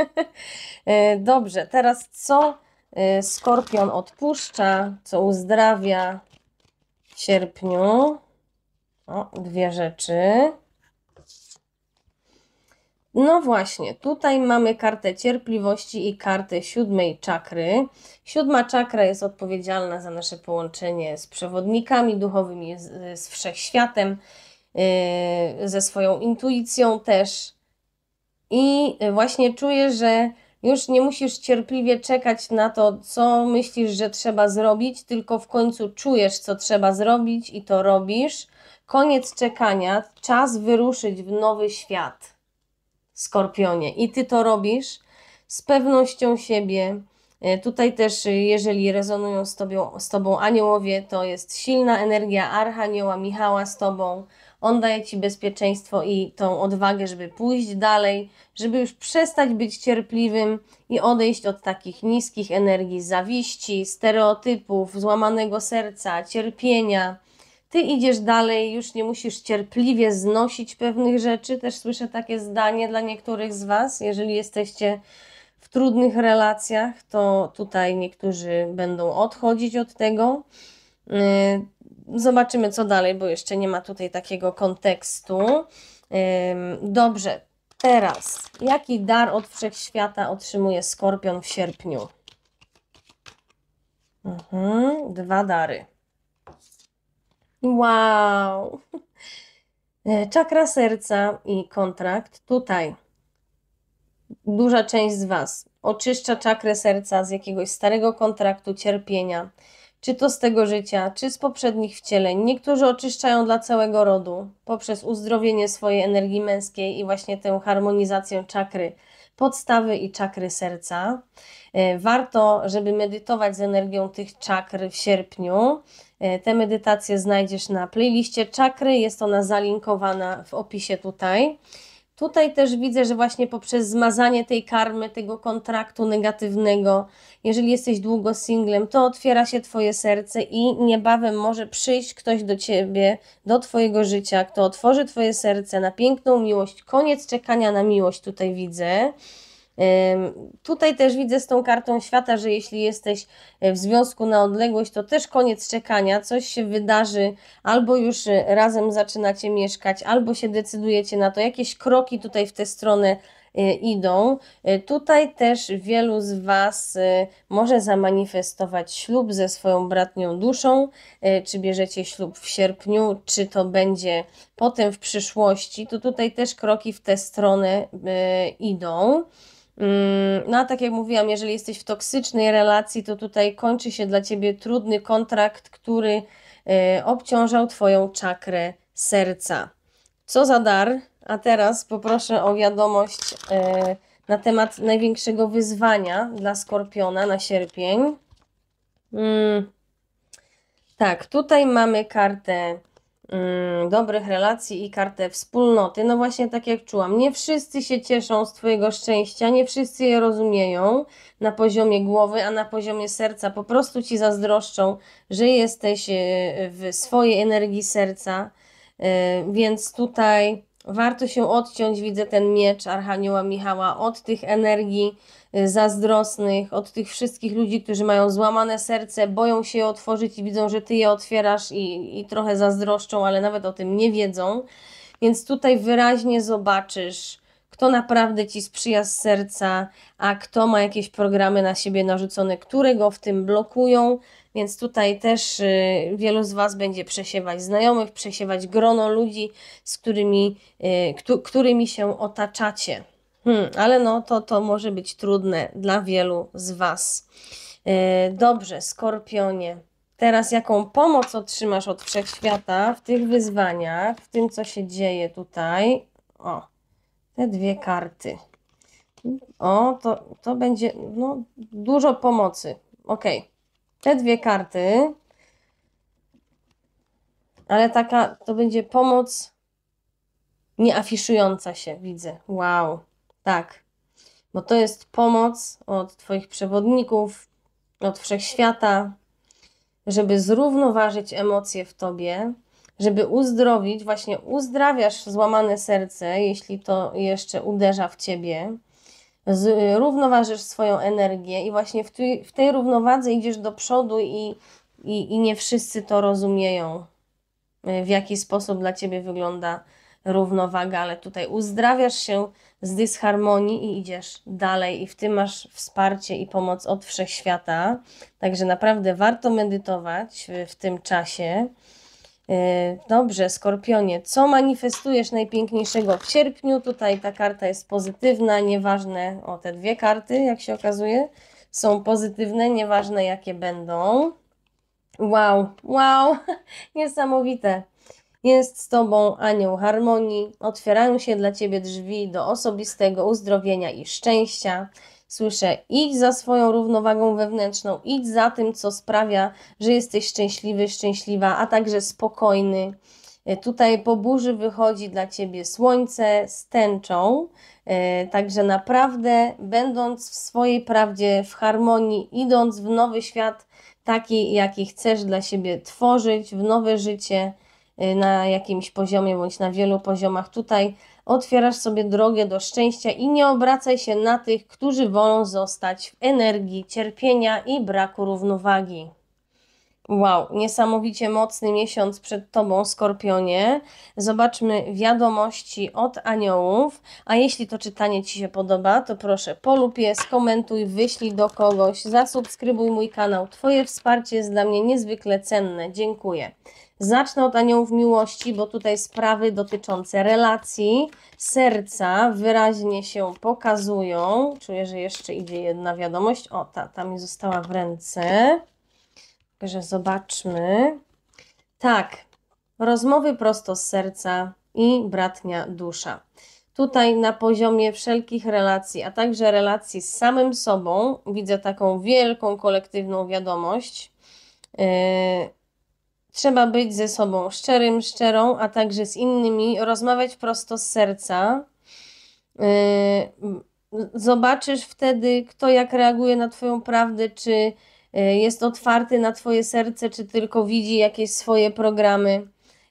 E, dobrze, teraz co e, skorpion odpuszcza, co uzdrawia w sierpniu? O, dwie rzeczy. No właśnie, tutaj mamy kartę cierpliwości i kartę siódmej czakry. Siódma czakra jest odpowiedzialna za nasze połączenie z przewodnikami duchowymi, z, z wszechświatem, yy, ze swoją intuicją też. I właśnie czuję, że już nie musisz cierpliwie czekać na to, co myślisz, że trzeba zrobić, tylko w końcu czujesz, co trzeba zrobić i to robisz. Koniec czekania, czas wyruszyć w nowy świat skorpionie. I ty to robisz z pewnością siebie. E, tutaj też, e, jeżeli rezonują z tobą, z tobą aniołowie, to jest silna energia Archanioła Michała z tobą. On daje ci bezpieczeństwo i tą odwagę, żeby pójść dalej, żeby już przestać być cierpliwym i odejść od takich niskich energii zawiści, stereotypów, złamanego serca, cierpienia ty idziesz dalej, już nie musisz cierpliwie znosić pewnych rzeczy. Też słyszę takie zdanie dla niektórych z Was, jeżeli jesteście w trudnych relacjach, to tutaj niektórzy będą odchodzić od tego. Y, zobaczymy, co dalej, bo jeszcze nie ma tutaj takiego kontekstu. Dobrze, teraz jaki dar od wszechświata otrzymuje skorpion w sierpniu? Mhm, dwa dary. Wow! E, czakra serca i kontrakt tutaj. Duża część z Was oczyszcza czakrę serca z jakiegoś starego kontraktu cierpienia, czy to z tego życia, czy z poprzednich wcieleń. Niektórzy oczyszczają dla całego rodu poprzez uzdrowienie swojej energii męskiej i właśnie tę harmonizację czakry podstawy i czakry serca. E, warto, żeby medytować z energią tych czakr w sierpniu. E, te medytacje znajdziesz na playliście czakry, jest ona zalinkowana w opisie tutaj. Tutaj też widzę, że właśnie poprzez zmazanie tej karmy, tego kontraktu negatywnego, jeżeli jesteś długo singlem, to otwiera się Twoje serce i niebawem może przyjść ktoś do Ciebie, do Twojego życia, kto otworzy Twoje serce na piękną miłość. Koniec czekania na miłość tutaj widzę. Tutaj też widzę z tą kartą świata, że jeśli jesteś e, w związku na odległość, to też koniec czekania, coś się wydarzy, albo już e, razem zaczynacie mieszkać, albo się decydujecie na to, jakieś kroki tutaj w tę stronę e, idą. Tutaj też wielu z Was może zamanifestować ślub ze swoją bratnią duszą, czy bierzecie ślub w sierpniu, czy to będzie potem w przyszłości, to tutaj też kroki w tę stronę idą. Mm, no a tak jak mówiłam, jeżeli jesteś w toksycznej relacji, to tutaj kończy się dla ciebie trudny kontrakt, który e, obciążał twoją czakrę serca. Co za dar? A teraz poproszę o wiadomość e, na temat największego wyzwania dla skorpiona na sierpień. Mm. Tak, tutaj mamy kartę Mm, dobrych relacji i kartę wspólnoty, no właśnie tak jak czułam, nie wszyscy się cieszą z Twojego szczęścia, nie wszyscy je rozumieją na poziomie głowy, a na poziomie serca po prostu Ci zazdroszczą, że jesteś e, w swojej energii serca, e, więc tutaj Warto się odciąć, widzę ten miecz Archanioła Michała, od tych energii y, zazdrosnych, od tych wszystkich ludzi, którzy mają złamane serce, boją się je otworzyć i widzą, że Ty je otwierasz i, i trochę zazdroszczą, ale nawet o tym nie wiedzą. Więc tutaj wyraźnie zobaczysz, kto naprawdę Ci sprzyja z serca, a kto ma jakieś programy na siebie narzucone, które go w tym blokują. Więc tutaj też y, wielu z Was będzie przesiewać znajomych, przesiewać grono ludzi, z którymi, y, którymi się otaczacie. Hmm, ale no to, to może być trudne dla wielu z Was. Y, dobrze, skorpionie. Teraz jaką pomoc otrzymasz od wszechświata w tych wyzwaniach, w tym co się dzieje tutaj? O, te dwie karty. O, to, to będzie no, dużo pomocy. Okej. Okay te dwie karty, ale taka to będzie pomoc nie afiszująca się, widzę. Wow, tak. Bo to jest pomoc od Twoich przewodników, od wszechświata, żeby zrównoważyć emocje w Tobie, żeby uzdrowić, właśnie uzdrawiasz złamane serce, jeśli to jeszcze uderza w Ciebie Y, równoważysz swoją energię i właśnie w, ty, w tej równowadze idziesz do przodu i, i, i nie wszyscy to rozumieją, y, w jaki sposób dla Ciebie wygląda równowaga, ale tutaj uzdrawiasz się z dysharmonii i idziesz dalej, i w tym masz wsparcie i pomoc od wszechświata. Także naprawdę warto medytować w, w tym czasie. E, dobrze, Skorpionie, co manifestujesz najpiękniejszego w sierpniu? Tutaj ta karta jest pozytywna, nieważne, o te dwie karty, jak się okazuje, są pozytywne, nieważne jakie będą. Wow, wow, niesamowite. Jest z Tobą anioł harmonii, otwierają się dla Ciebie drzwi do osobistego uzdrowienia i szczęścia. Słyszę, idź za swoją równowagą wewnętrzną, idź za tym, co sprawia, że jesteś szczęśliwy, szczęśliwa, a także spokojny. E, tutaj po burzy wychodzi dla Ciebie słońce z tęczą, e, także naprawdę będąc w swojej prawdzie, w harmonii, idąc w nowy świat, taki jaki chcesz dla siebie tworzyć, w nowe życie e, na jakimś poziomie bądź na wielu poziomach. Tutaj otwierasz sobie drogę do szczęścia i nie obracaj się na tych, którzy wolą zostać w energii cierpienia i braku równowagi. Wow, niesamowicie mocny miesiąc przed Tobą, Skorpionie. Zobaczmy wiadomości od aniołów. A jeśli to czytanie Ci się podoba, to proszę polub je, skomentuj, wyślij do kogoś, zasubskrybuj mój kanał. Twoje wsparcie jest dla mnie niezwykle cenne. Dziękuję. Zacznę od aniołów miłości, bo tutaj sprawy dotyczące relacji, serca wyraźnie się pokazują. Czuję, że jeszcze idzie jedna wiadomość. O, ta, ta mi została w ręce. Także zobaczmy. Tak, rozmowy prosto z serca i bratnia dusza. Tutaj na poziomie wszelkich relacji, a także relacji z samym sobą widzę taką wielką kolektywną wiadomość. Yy Trzeba być ze sobą szczerym, szczerą, a także z innymi, rozmawiać prosto z serca. Yy, zobaczysz wtedy, kto jak reaguje na Twoją prawdę, czy yy, jest otwarty na Twoje serce, czy tylko widzi jakieś swoje programy.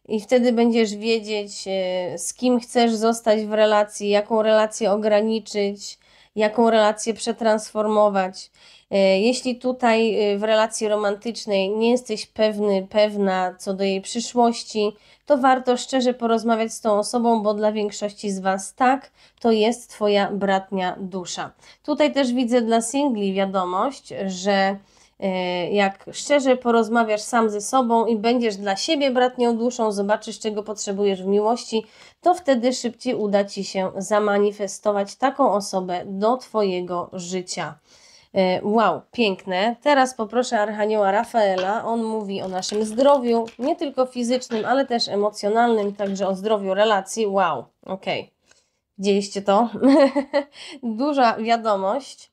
I wtedy będziesz wiedzieć, yy, z kim chcesz zostać w relacji, jaką relację ograniczyć, jaką relację przetransformować. E, jeśli tutaj e, w relacji romantycznej nie jesteś pewny, pewna co do jej przyszłości, to warto szczerze porozmawiać z tą osobą, bo dla większości z Was tak, to jest Twoja bratnia dusza. Tutaj też widzę dla singli wiadomość, że e, jak szczerze porozmawiasz sam ze sobą i będziesz dla siebie bratnią duszą, zobaczysz czego potrzebujesz w miłości, to wtedy szybciej uda Ci się zamanifestować taką osobę do Twojego życia. E, wow, piękne. Teraz poproszę Archanioła Rafaela. On mówi o naszym zdrowiu, nie tylko fizycznym, ale też emocjonalnym, także o zdrowiu relacji. Wow, okej. Widzieliście to? Duża wiadomość.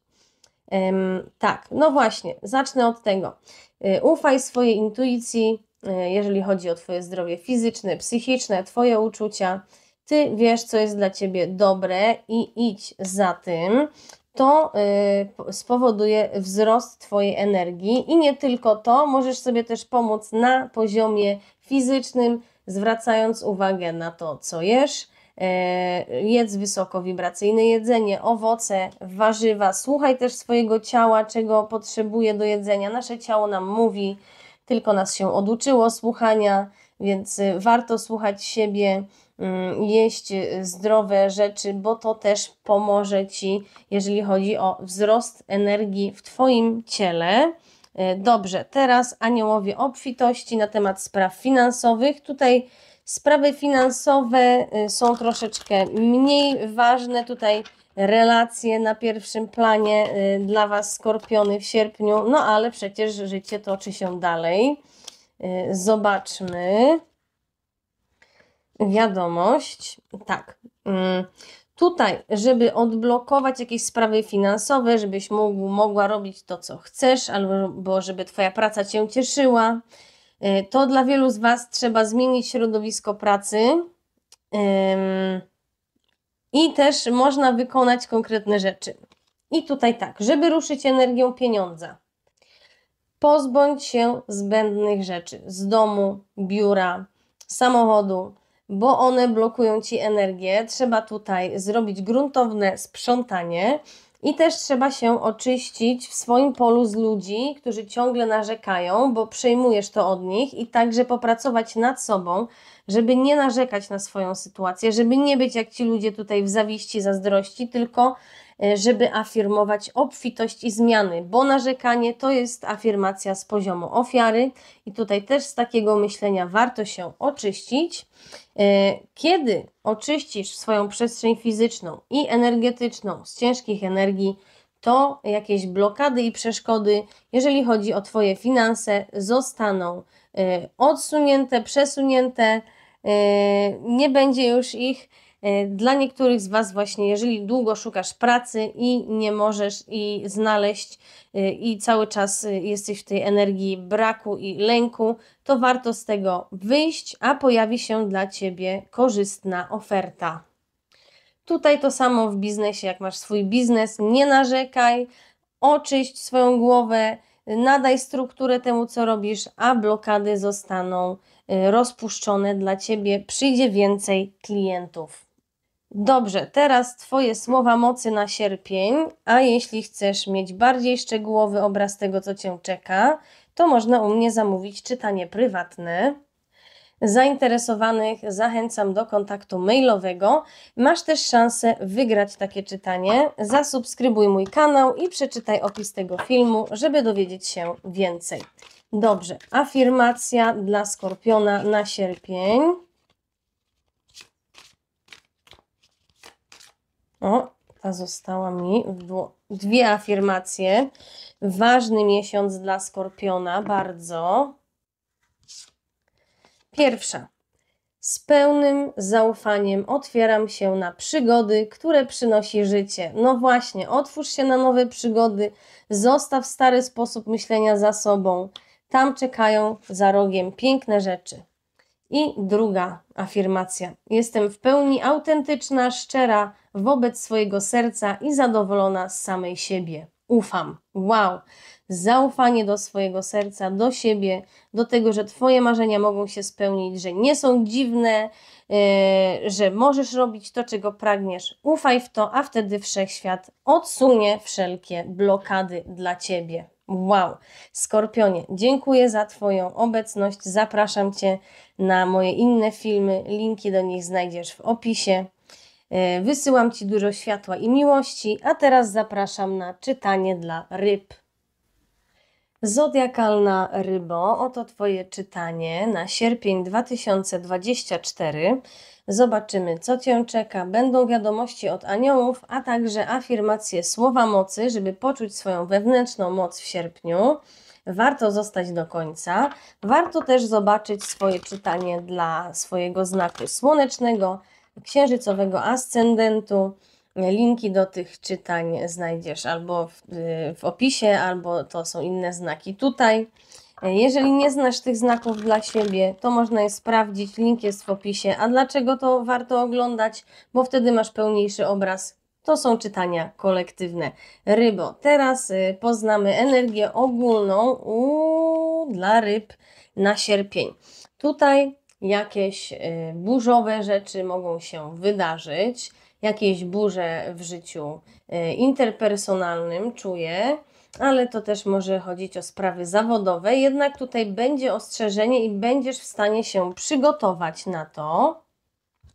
Um, tak, no właśnie, zacznę od tego. E, ufaj swojej intuicji, e, jeżeli chodzi o Twoje zdrowie fizyczne, psychiczne, Twoje uczucia. Ty wiesz, co jest dla Ciebie dobre i idź za tym to y, spowoduje wzrost Twojej energii i nie tylko to, możesz sobie też pomóc na poziomie fizycznym, zwracając uwagę na to, co jesz. Y, jedz wysokowibracyjne jedzenie, owoce, warzywa. Słuchaj też swojego ciała, czego potrzebuje do jedzenia. Nasze ciało nam mówi, tylko nas się oduczyło słuchania, więc y, warto słuchać siebie Mm, jeść y, zdrowe rzeczy, bo to też pomoże Ci, jeżeli chodzi o wzrost energii w Twoim ciele. Y, dobrze, teraz aniołowie obfitości na temat spraw finansowych. Tutaj sprawy finansowe y, są troszeczkę mniej ważne. Tutaj relacje na pierwszym planie dla Was, skorpiony w sierpniu, no ale przecież życie toczy się dalej. Zobaczmy wiadomość. Tak. Mm, tutaj, żeby odblokować jakieś sprawy finansowe, żebyś mógł, mogła robić to, co chcesz, albo żeby Twoja praca Cię cieszyła, y, to dla wielu z Was trzeba zmienić środowisko pracy. I też można wykonać konkretne rzeczy. I tutaj tak, żeby ruszyć energią pieniądza, pozbądź się zbędnych rzeczy z domu, biura, samochodu, bo one blokują Ci energię. Trzeba tutaj zrobić gruntowne sprzątanie. I też trzeba się oczyścić w swoim polu z ludzi, którzy ciągle narzekają, bo przejmujesz to od nich, i także popracować nad sobą, żeby nie narzekać na swoją sytuację, żeby nie być jak ci ludzie tutaj w zawiści, zazdrości, tylko E, żeby afirmować obfitość i zmiany, bo narzekanie to jest afirmacja z poziomu ofiary i tutaj też z takiego myślenia warto się oczyścić. E, kiedy oczyścisz swoją przestrzeń fizyczną i energetyczną z ciężkich energii, to jakieś blokady i przeszkody, jeżeli chodzi o Twoje finanse, zostaną e, odsunięte, przesunięte, nie będzie już ich E, dla niektórych z Was właśnie, jeżeli długo szukasz pracy i nie możesz i znaleźć e, i cały czas e, jesteś w tej energii braku i lęku, to warto z tego wyjść, a pojawi się dla Ciebie korzystna oferta. Tutaj to samo w biznesie, jak masz swój biznes, nie narzekaj, oczyść swoją głowę, nadaj strukturę temu, co robisz, a blokady zostaną rozpuszczone dla ciebie, przyjdzie więcej klientów. Dobrze, teraz Twoje słowa mocy na sierpień, a jeśli chcesz mieć bardziej szczegółowy obraz tego, co Cię czeka, to można u mnie zamówić czytanie prywatne. Zainteresowanych zachęcam do kontaktu mailowego. Masz też szansę wygrać takie czytanie. Zasubskrybuj mój kanał i przeczytaj opis tego filmu, żeby dowiedzieć się więcej. Dobrze, afirmacja dla skorpiona na sierpień. O, ta została mi. dwie afirmacje. Ważny miesiąc dla skorpiona, bardzo. Pierwsza. Z pełnym zaufaniem otwieram się na przygody, które przynosi życie. No właśnie, otwórz się na nowe przygody, zostaw stary sposób myślenia za sobą. Tam czekają za rogiem piękne rzeczy. I druga afirmacja. Jestem w pełni autentyczna, szczera wobec swojego serca i zadowolona z samej siebie. Ufam. Wow! Zaufanie do swojego serca, do siebie, do tego, że Twoje marzenia mogą się spełnić, że nie są dziwne, yy, że możesz robić to, czego pragniesz. Ufaj w to, a wtedy wszechświat odsunie wszelkie blokady dla Ciebie. Wow, Skorpionie, dziękuję za Twoją obecność. Zapraszam Cię na moje inne filmy. Linki do nich znajdziesz w opisie. E, wysyłam Ci dużo światła i miłości, a teraz zapraszam na czytanie dla ryb. Zodiakalna rybo, oto Twoje czytanie na sierpień 2024. Zobaczymy, co Cię czeka. Będą wiadomości od aniołów, a także afirmacje słowa mocy, żeby poczuć swoją wewnętrzną moc w sierpniu. Warto zostać do końca. Warto też zobaczyć swoje czytanie dla swojego znaku słonecznego, księżycowego ascendentu. Linki do tych czytań znajdziesz albo w, w opisie, albo to są inne znaki tutaj. E, jeżeli nie znasz tych znaków dla siebie, to można je sprawdzić, link jest w opisie. A dlaczego to warto oglądać? Bo wtedy masz pełniejszy obraz. To są czytania kolektywne. Rybo, teraz y, poznamy energię ogólną u, dla ryb na sierpień. Tutaj jakieś y, burzowe rzeczy mogą się wydarzyć, jakieś burze w życiu y, interpersonalnym czuję ale to też może chodzić o sprawy zawodowe. Jednak tutaj będzie ostrzeżenie i będziesz w stanie się przygotować na to.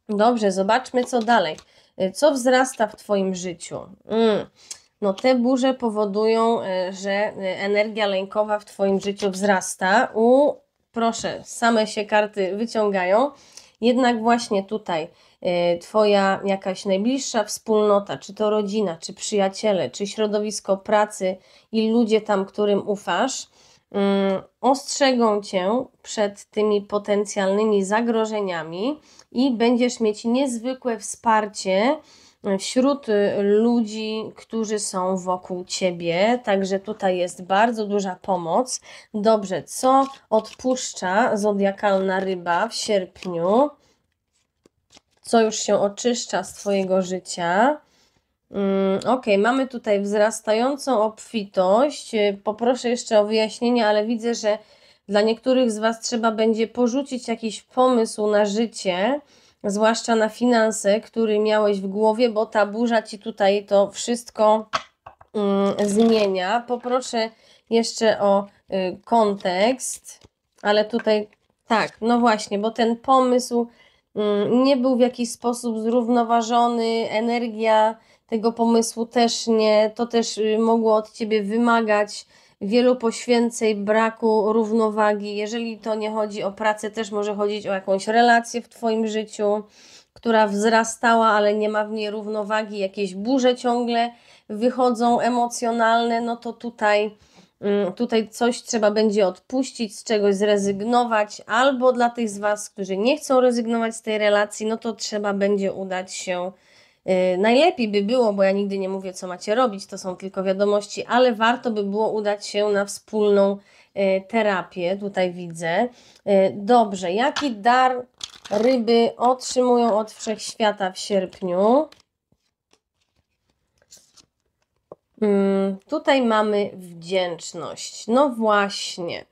Dobrze, zobaczmy co dalej. Y, co wzrasta w Twoim życiu? Mm. No te burze powodują, y, że y, energia lękowa w Twoim życiu wzrasta. U, proszę, same się karty wyciągają. Jednak właśnie tutaj Y, twoja jakaś najbliższa wspólnota, czy to rodzina, czy przyjaciele, czy środowisko pracy i ludzie tam, którym ufasz, mm, ostrzegą cię przed tymi potencjalnymi zagrożeniami i będziesz mieć niezwykłe wsparcie y, wśród y, ludzi, którzy są wokół ciebie. Także tutaj jest bardzo duża pomoc. Dobrze, co odpuszcza zodiakalna ryba w sierpniu? co już się oczyszcza z Twojego życia. Mm, ok, mamy tutaj wzrastającą obfitość. Y, poproszę jeszcze o wyjaśnienie, ale widzę, że dla niektórych z Was trzeba będzie porzucić jakiś pomysł na życie, zwłaszcza na finanse, który miałeś w głowie, bo ta burza Ci tutaj to wszystko mm, zmienia. Poproszę jeszcze o y, kontekst, ale tutaj tak, no właśnie, bo ten pomysł Mm, nie był w jakiś sposób zrównoważony, energia tego pomysłu też nie, to też y, mogło od ciebie wymagać wielu poświęceń, braku równowagi. Jeżeli to nie chodzi o pracę, też może chodzić o jakąś relację w twoim życiu, która wzrastała, ale nie ma w niej równowagi, jakieś burze ciągle wychodzą emocjonalne, no to tutaj Mm, tutaj coś trzeba będzie odpuścić, z czegoś zrezygnować, albo dla tych z Was, którzy nie chcą rezygnować z tej relacji, no to trzeba będzie udać się. Y, najlepiej by było, bo ja nigdy nie mówię, co macie robić, to są tylko wiadomości, ale warto by było udać się na wspólną y, terapię. Tutaj widzę. Y, dobrze, jaki dar ryby otrzymują od wszechświata w sierpniu? Hmm, tutaj mamy wdzięczność. No właśnie.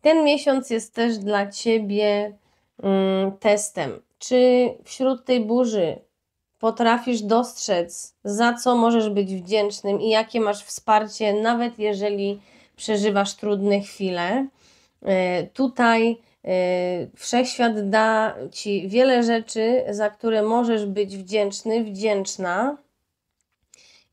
Ten miesiąc jest też dla ciebie hmm, testem. Czy wśród tej burzy potrafisz dostrzec, za co możesz być wdzięcznym i jakie masz wsparcie, nawet jeżeli przeżywasz trudne chwile? E, tutaj e, wszechświat da ci wiele rzeczy, za które możesz być wdzięczny, wdzięczna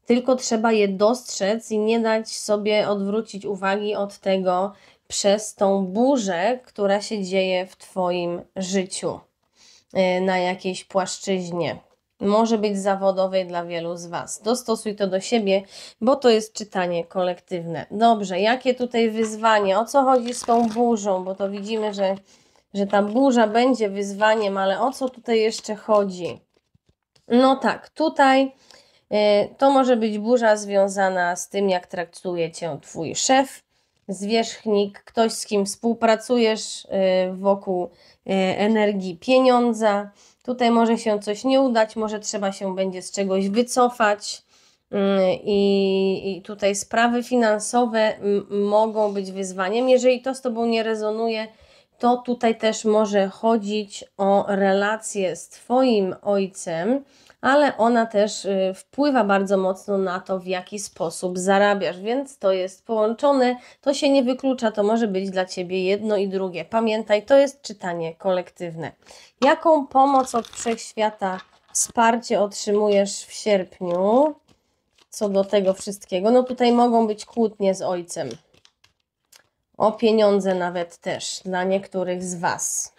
tylko trzeba je dostrzec i nie dać sobie odwrócić uwagi od tego przez tą burzę, która się dzieje w Twoim życiu e, na jakiejś płaszczyźnie. Może być zawodowej dla wielu z Was. Dostosuj to do siebie, bo to jest czytanie kolektywne. Dobrze, jakie tutaj wyzwanie? O co chodzi z tą burzą? Bo to widzimy, że, że ta burza będzie wyzwaniem, ale o co tutaj jeszcze chodzi? No tak, tutaj Y, to może być burza związana z tym, jak traktuje cię twój szef, zwierzchnik, ktoś, z kim współpracujesz y, wokół y, energii pieniądza. Tutaj może się coś nie udać, może trzeba się będzie z czegoś wycofać. I, tutaj sprawy finansowe mogą być wyzwaniem. Jeżeli to z Tobą nie rezonuje, to tutaj też może chodzić o relacje z Twoim ojcem, ale ona też y, wpływa bardzo mocno na to, w jaki sposób zarabiasz, więc to jest połączone, to się nie wyklucza, to może być dla Ciebie jedno i drugie. Pamiętaj, to jest czytanie kolektywne. Jaką pomoc od wszechświata, wsparcie otrzymujesz w sierpniu? Co do tego wszystkiego, no tutaj mogą być kłótnie z ojcem. O pieniądze nawet też dla niektórych z Was.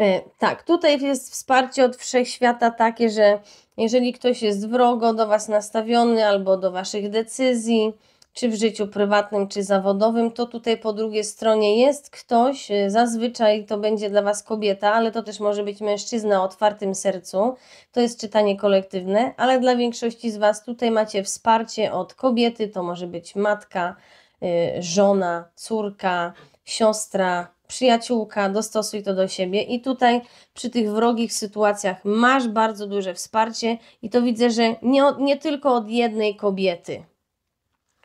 E, tak, tutaj jest wsparcie od wszechświata takie, że jeżeli ktoś jest wrogo do Was nastawiony albo do Waszych decyzji, czy w życiu prywatnym, czy zawodowym, to tutaj po drugiej stronie jest ktoś, e, zazwyczaj to będzie dla Was kobieta, ale to też może być mężczyzna o otwartym sercu, to jest czytanie kolektywne, ale dla większości z Was tutaj macie wsparcie od kobiety, to może być matka, e, żona, córka, siostra, przyjaciółka, dostosuj to do siebie. I tutaj przy tych wrogich sytuacjach masz bardzo duże wsparcie, i to widzę, że nie, nie tylko od jednej kobiety.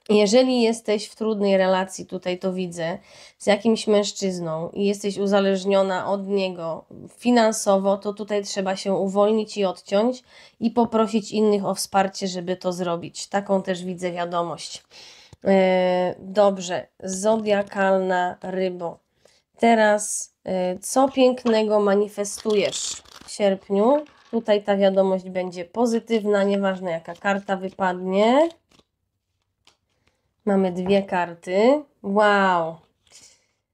Jeżeli jesteś w trudnej relacji, tutaj to widzę, z jakimś mężczyzną i jesteś uzależniona od niego finansowo, to tutaj trzeba się uwolnić i odciąć i poprosić innych o wsparcie, żeby to zrobić. Taką też widzę wiadomość. E, dobrze, zodiakalna rybo teraz, y, co pięknego manifestujesz w sierpniu? Tutaj ta wiadomość będzie pozytywna, nieważne jaka karta wypadnie. Mamy dwie karty. Wow!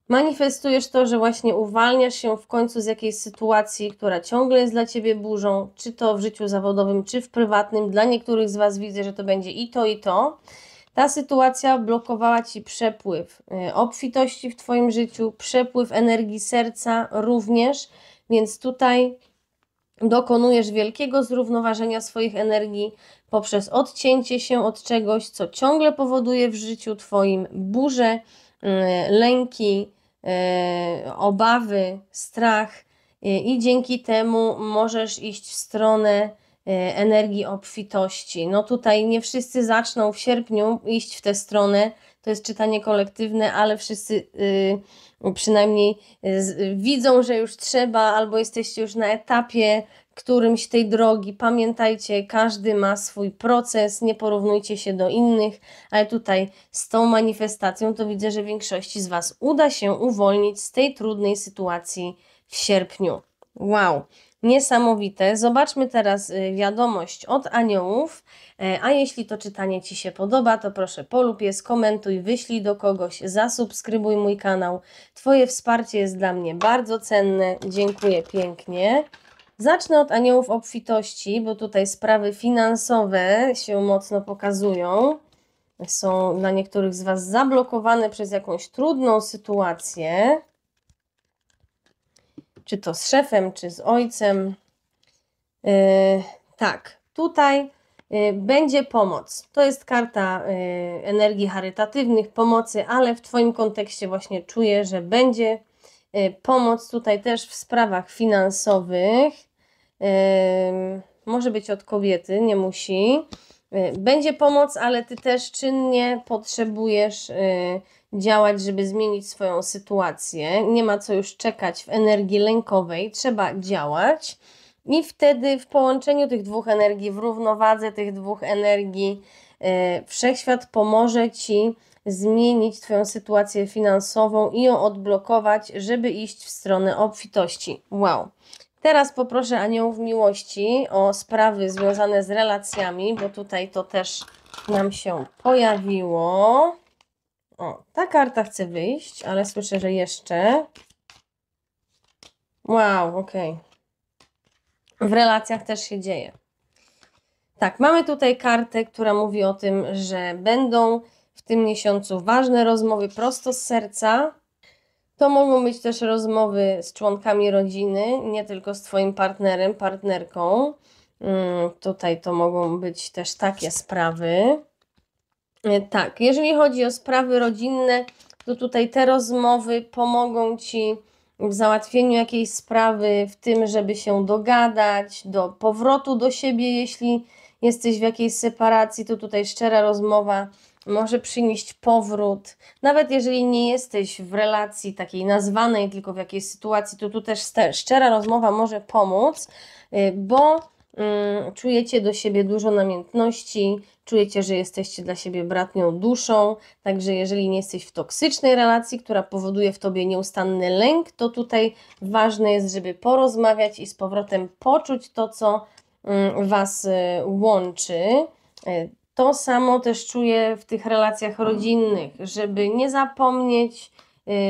Manifestujesz to, że właśnie uwalniasz się w końcu z jakiejś sytuacji, która ciągle jest dla ciebie burzą, czy to w życiu zawodowym, czy w prywatnym. Dla niektórych z Was widzę, że to będzie i to, i to. Ta sytuacja blokowała ci przepływ y, obfitości w Twoim życiu, przepływ energii serca również, więc tutaj dokonujesz wielkiego zrównoważenia swoich energii poprzez odcięcie się od czegoś, co ciągle powoduje w życiu Twoim burzę, y, lęki, y, obawy, strach i dzięki temu możesz iść w stronę Y, energii obfitości. No tutaj nie wszyscy zaczną w sierpniu iść w tę stronę, to jest czytanie kolektywne, ale wszyscy y, przynajmniej y, widzą, że już trzeba, albo jesteście już na etapie którymś tej drogi. Pamiętajcie, każdy ma swój proces, nie porównujcie się do innych, ale tutaj z tą manifestacją to widzę, że większości z Was uda się uwolnić z tej trudnej sytuacji w sierpniu. Wow! niesamowite. Zobaczmy teraz y, wiadomość od aniołów. E, a jeśli to czytanie Ci się podoba, to proszę polub je, skomentuj, wyślij do kogoś, zasubskrybuj mój kanał. Twoje wsparcie jest dla mnie bardzo cenne. Dziękuję pięknie. Zacznę od aniołów obfitości, bo tutaj sprawy finansowe się mocno pokazują. Są dla niektórych z Was zablokowane przez jakąś trudną sytuację czy to z szefem, czy z ojcem. E, tak, tutaj e, będzie pomoc. To jest karta e, energii charytatywnych, pomocy, ale w Twoim kontekście właśnie czuję, że będzie pomoc tutaj też w sprawach finansowych. Może być od kobiety, nie musi. Będzie pomoc, ale Ty też czynnie potrzebujesz działać, żeby zmienić swoją sytuację. Nie ma co już czekać w energii lękowej, trzeba działać. I wtedy w połączeniu tych dwóch energii, w równowadze tych dwóch energii, e, wszechświat pomoże ci zmienić Twoją sytuację finansową i ją odblokować, żeby iść w stronę obfitości. Wow. Teraz poproszę aniołów miłości o sprawy związane z relacjami, bo tutaj to też nam się pojawiło. O, ta karta chce wyjść, ale słyszę, że jeszcze. Wow, ok. W relacjach też się dzieje. Tak, mamy tutaj kartę, która mówi o tym, że będą w tym miesiącu ważne rozmowy prosto z serca. To mogą być też rozmowy z członkami rodziny, nie tylko z Twoim partnerem, partnerką. Mm, tutaj to mogą być też takie sprawy. E, tak, jeżeli chodzi o sprawy rodzinne, to tutaj te rozmowy pomogą Ci w załatwieniu jakiejś sprawy, w tym, żeby się dogadać, do powrotu do siebie, jeśli jesteś w jakiejś separacji, to tutaj szczera rozmowa może przynieść powrót. Nawet jeżeli nie jesteś w relacji takiej nazwanej, tylko w jakiejś sytuacji, to tu też szczera rozmowa może pomóc, e, bo Mm, czujecie do siebie dużo namiętności, czujecie, że jesteście dla siebie bratnią duszą, także jeżeli nie jesteś w toksycznej relacji, która powoduje w tobie nieustanny lęk, to tutaj ważne jest, żeby porozmawiać i z powrotem poczuć to, co mm, was y, łączy. Y, to samo też czuję w tych relacjach rodzinnych, żeby nie zapomnieć,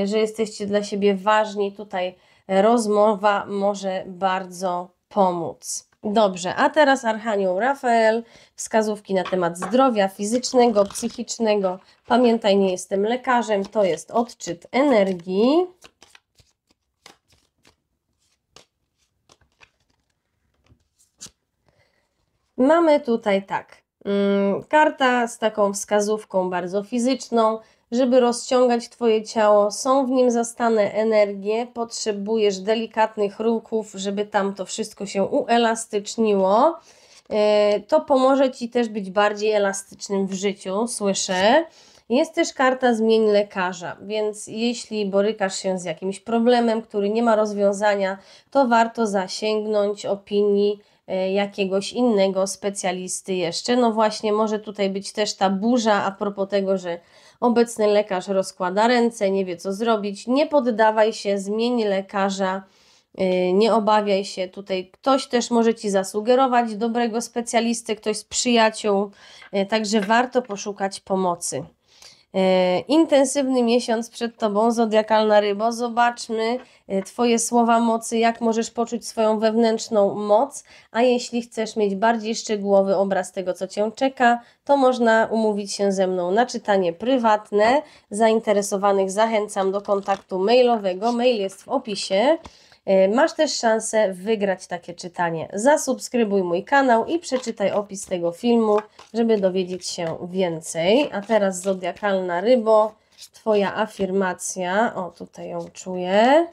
y, że jesteście dla siebie ważni. Tutaj rozmowa może bardzo pomóc. Dobrze, a teraz Archanioł Rafael, wskazówki na temat zdrowia fizycznego, psychicznego. Pamiętaj, nie jestem lekarzem, to jest odczyt energii. Mamy tutaj tak, mm, karta z taką wskazówką bardzo fizyczną, żeby rozciągać Twoje ciało. Są w nim zastane energie, potrzebujesz delikatnych ruchów, żeby tam to wszystko się uelastyczniło. E, to pomoże Ci też być bardziej elastycznym w życiu, słyszę. Jest też karta zmień lekarza, więc jeśli borykasz się z jakimś problemem, który nie ma rozwiązania, to warto zasięgnąć opinii e, jakiegoś innego specjalisty jeszcze. No właśnie, może tutaj być też ta burza a propos tego, że Obecny lekarz rozkłada ręce, nie wie co zrobić. Nie poddawaj się, zmień lekarza. Y, nie obawiaj się, tutaj ktoś też może Ci zasugerować dobrego specjalisty, ktoś z przyjaciół, y, także warto poszukać pomocy. E, intensywny miesiąc przed Tobą, zodiakalna rybo. Zobaczmy e, Twoje słowa mocy, jak możesz poczuć swoją wewnętrzną moc. A jeśli chcesz mieć bardziej szczegółowy obraz tego, co Cię czeka, to można umówić się ze mną na czytanie prywatne. Zainteresowanych zachęcam do kontaktu mailowego. Mail jest w opisie. E, masz też szansę wygrać takie czytanie. Zasubskrybuj mój kanał i przeczytaj opis tego filmu, żeby dowiedzieć się więcej. A teraz zodiakalna rybo, Twoja afirmacja. O, tutaj ją czuję.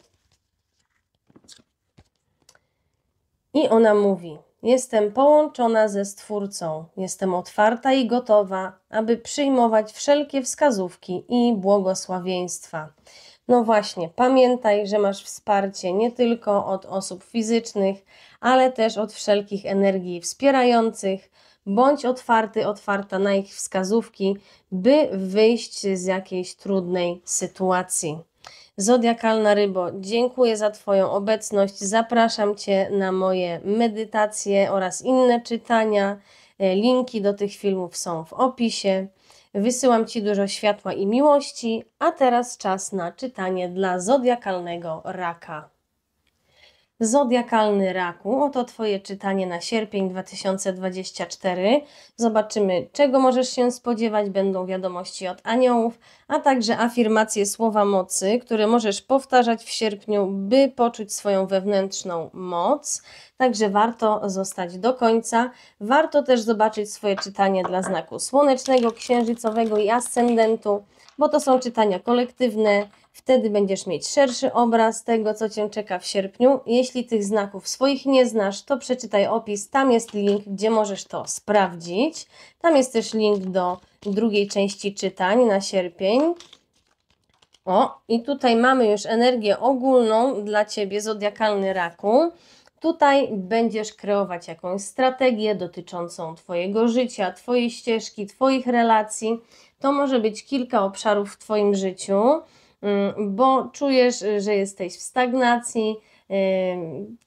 I ona mówi: Jestem połączona ze Stwórcą, jestem otwarta i gotowa, aby przyjmować wszelkie wskazówki i błogosławieństwa. No właśnie, pamiętaj, że masz wsparcie nie tylko od osób fizycznych, ale też od wszelkich energii wspierających. Bądź otwarty, otwarta na ich wskazówki, by wyjść z jakiejś trudnej sytuacji. Zodiakalna Rybo, dziękuję za Twoją obecność. Zapraszam Cię na moje medytacje oraz inne czytania. E, linki do tych filmów są w opisie. Wysyłam Ci dużo światła i miłości, a teraz czas na czytanie dla zodiakalnego raka. Zodiakalny raku, oto Twoje czytanie na sierpień 2024. Zobaczymy, czego możesz się spodziewać, będą wiadomości od aniołów, a także afirmacje słowa mocy, które możesz powtarzać w sierpniu, by poczuć swoją wewnętrzną moc. Także warto zostać do końca. Warto też zobaczyć swoje czytanie dla znaku słonecznego, księżycowego i ascendentu, bo to są czytania kolektywne Wtedy będziesz mieć szerszy obraz tego, co Cię czeka w sierpniu. Jeśli tych znaków swoich nie znasz, to przeczytaj opis. Tam jest link, gdzie możesz to sprawdzić. Tam jest też link do drugiej części czytań na sierpień. O, i tutaj mamy już energię ogólną dla Ciebie, zodiakalny raku. Tutaj będziesz kreować jakąś strategię dotyczącą Twojego życia, Twojej ścieżki, Twoich relacji. To może być kilka obszarów w Twoim życiu. Mm, bo czujesz, y, że jesteś w stagnacji.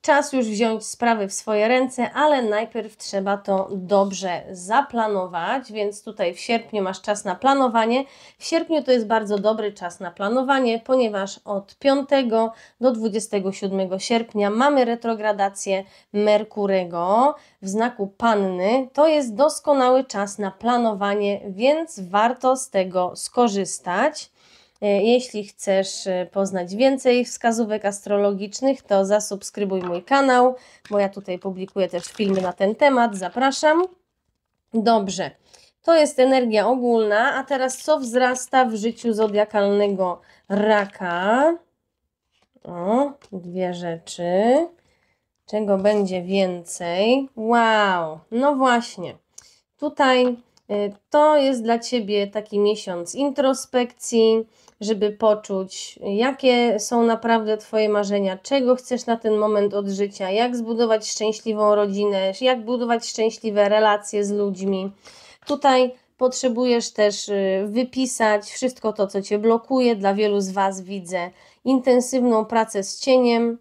Czas już wziąć sprawy w swoje ręce, ale najpierw trzeba to dobrze zaplanować, więc tutaj w sierpniu masz czas na planowanie. W sierpniu to jest bardzo dobry czas na planowanie, ponieważ od 5 do 27 sierpnia mamy retrogradację Merkurego w znaku Panny. To jest doskonały czas na planowanie, więc warto z tego skorzystać. E, jeśli chcesz e, poznać więcej wskazówek astrologicznych, to zasubskrybuj mój kanał, bo ja tutaj publikuję też filmy na ten temat. Zapraszam. Dobrze, to jest energia ogólna, a teraz co wzrasta w życiu zodiakalnego raka? O, dwie rzeczy. Czego będzie więcej? Wow, no właśnie. Tutaj e, to jest dla Ciebie taki miesiąc introspekcji, żeby poczuć, jakie są naprawdę Twoje marzenia, czego chcesz na ten moment od życia, jak zbudować szczęśliwą rodzinę, jak budować szczęśliwe relacje z ludźmi. Tutaj potrzebujesz też y, wypisać wszystko to, co Cię blokuje. Dla wielu z Was widzę intensywną pracę z cieniem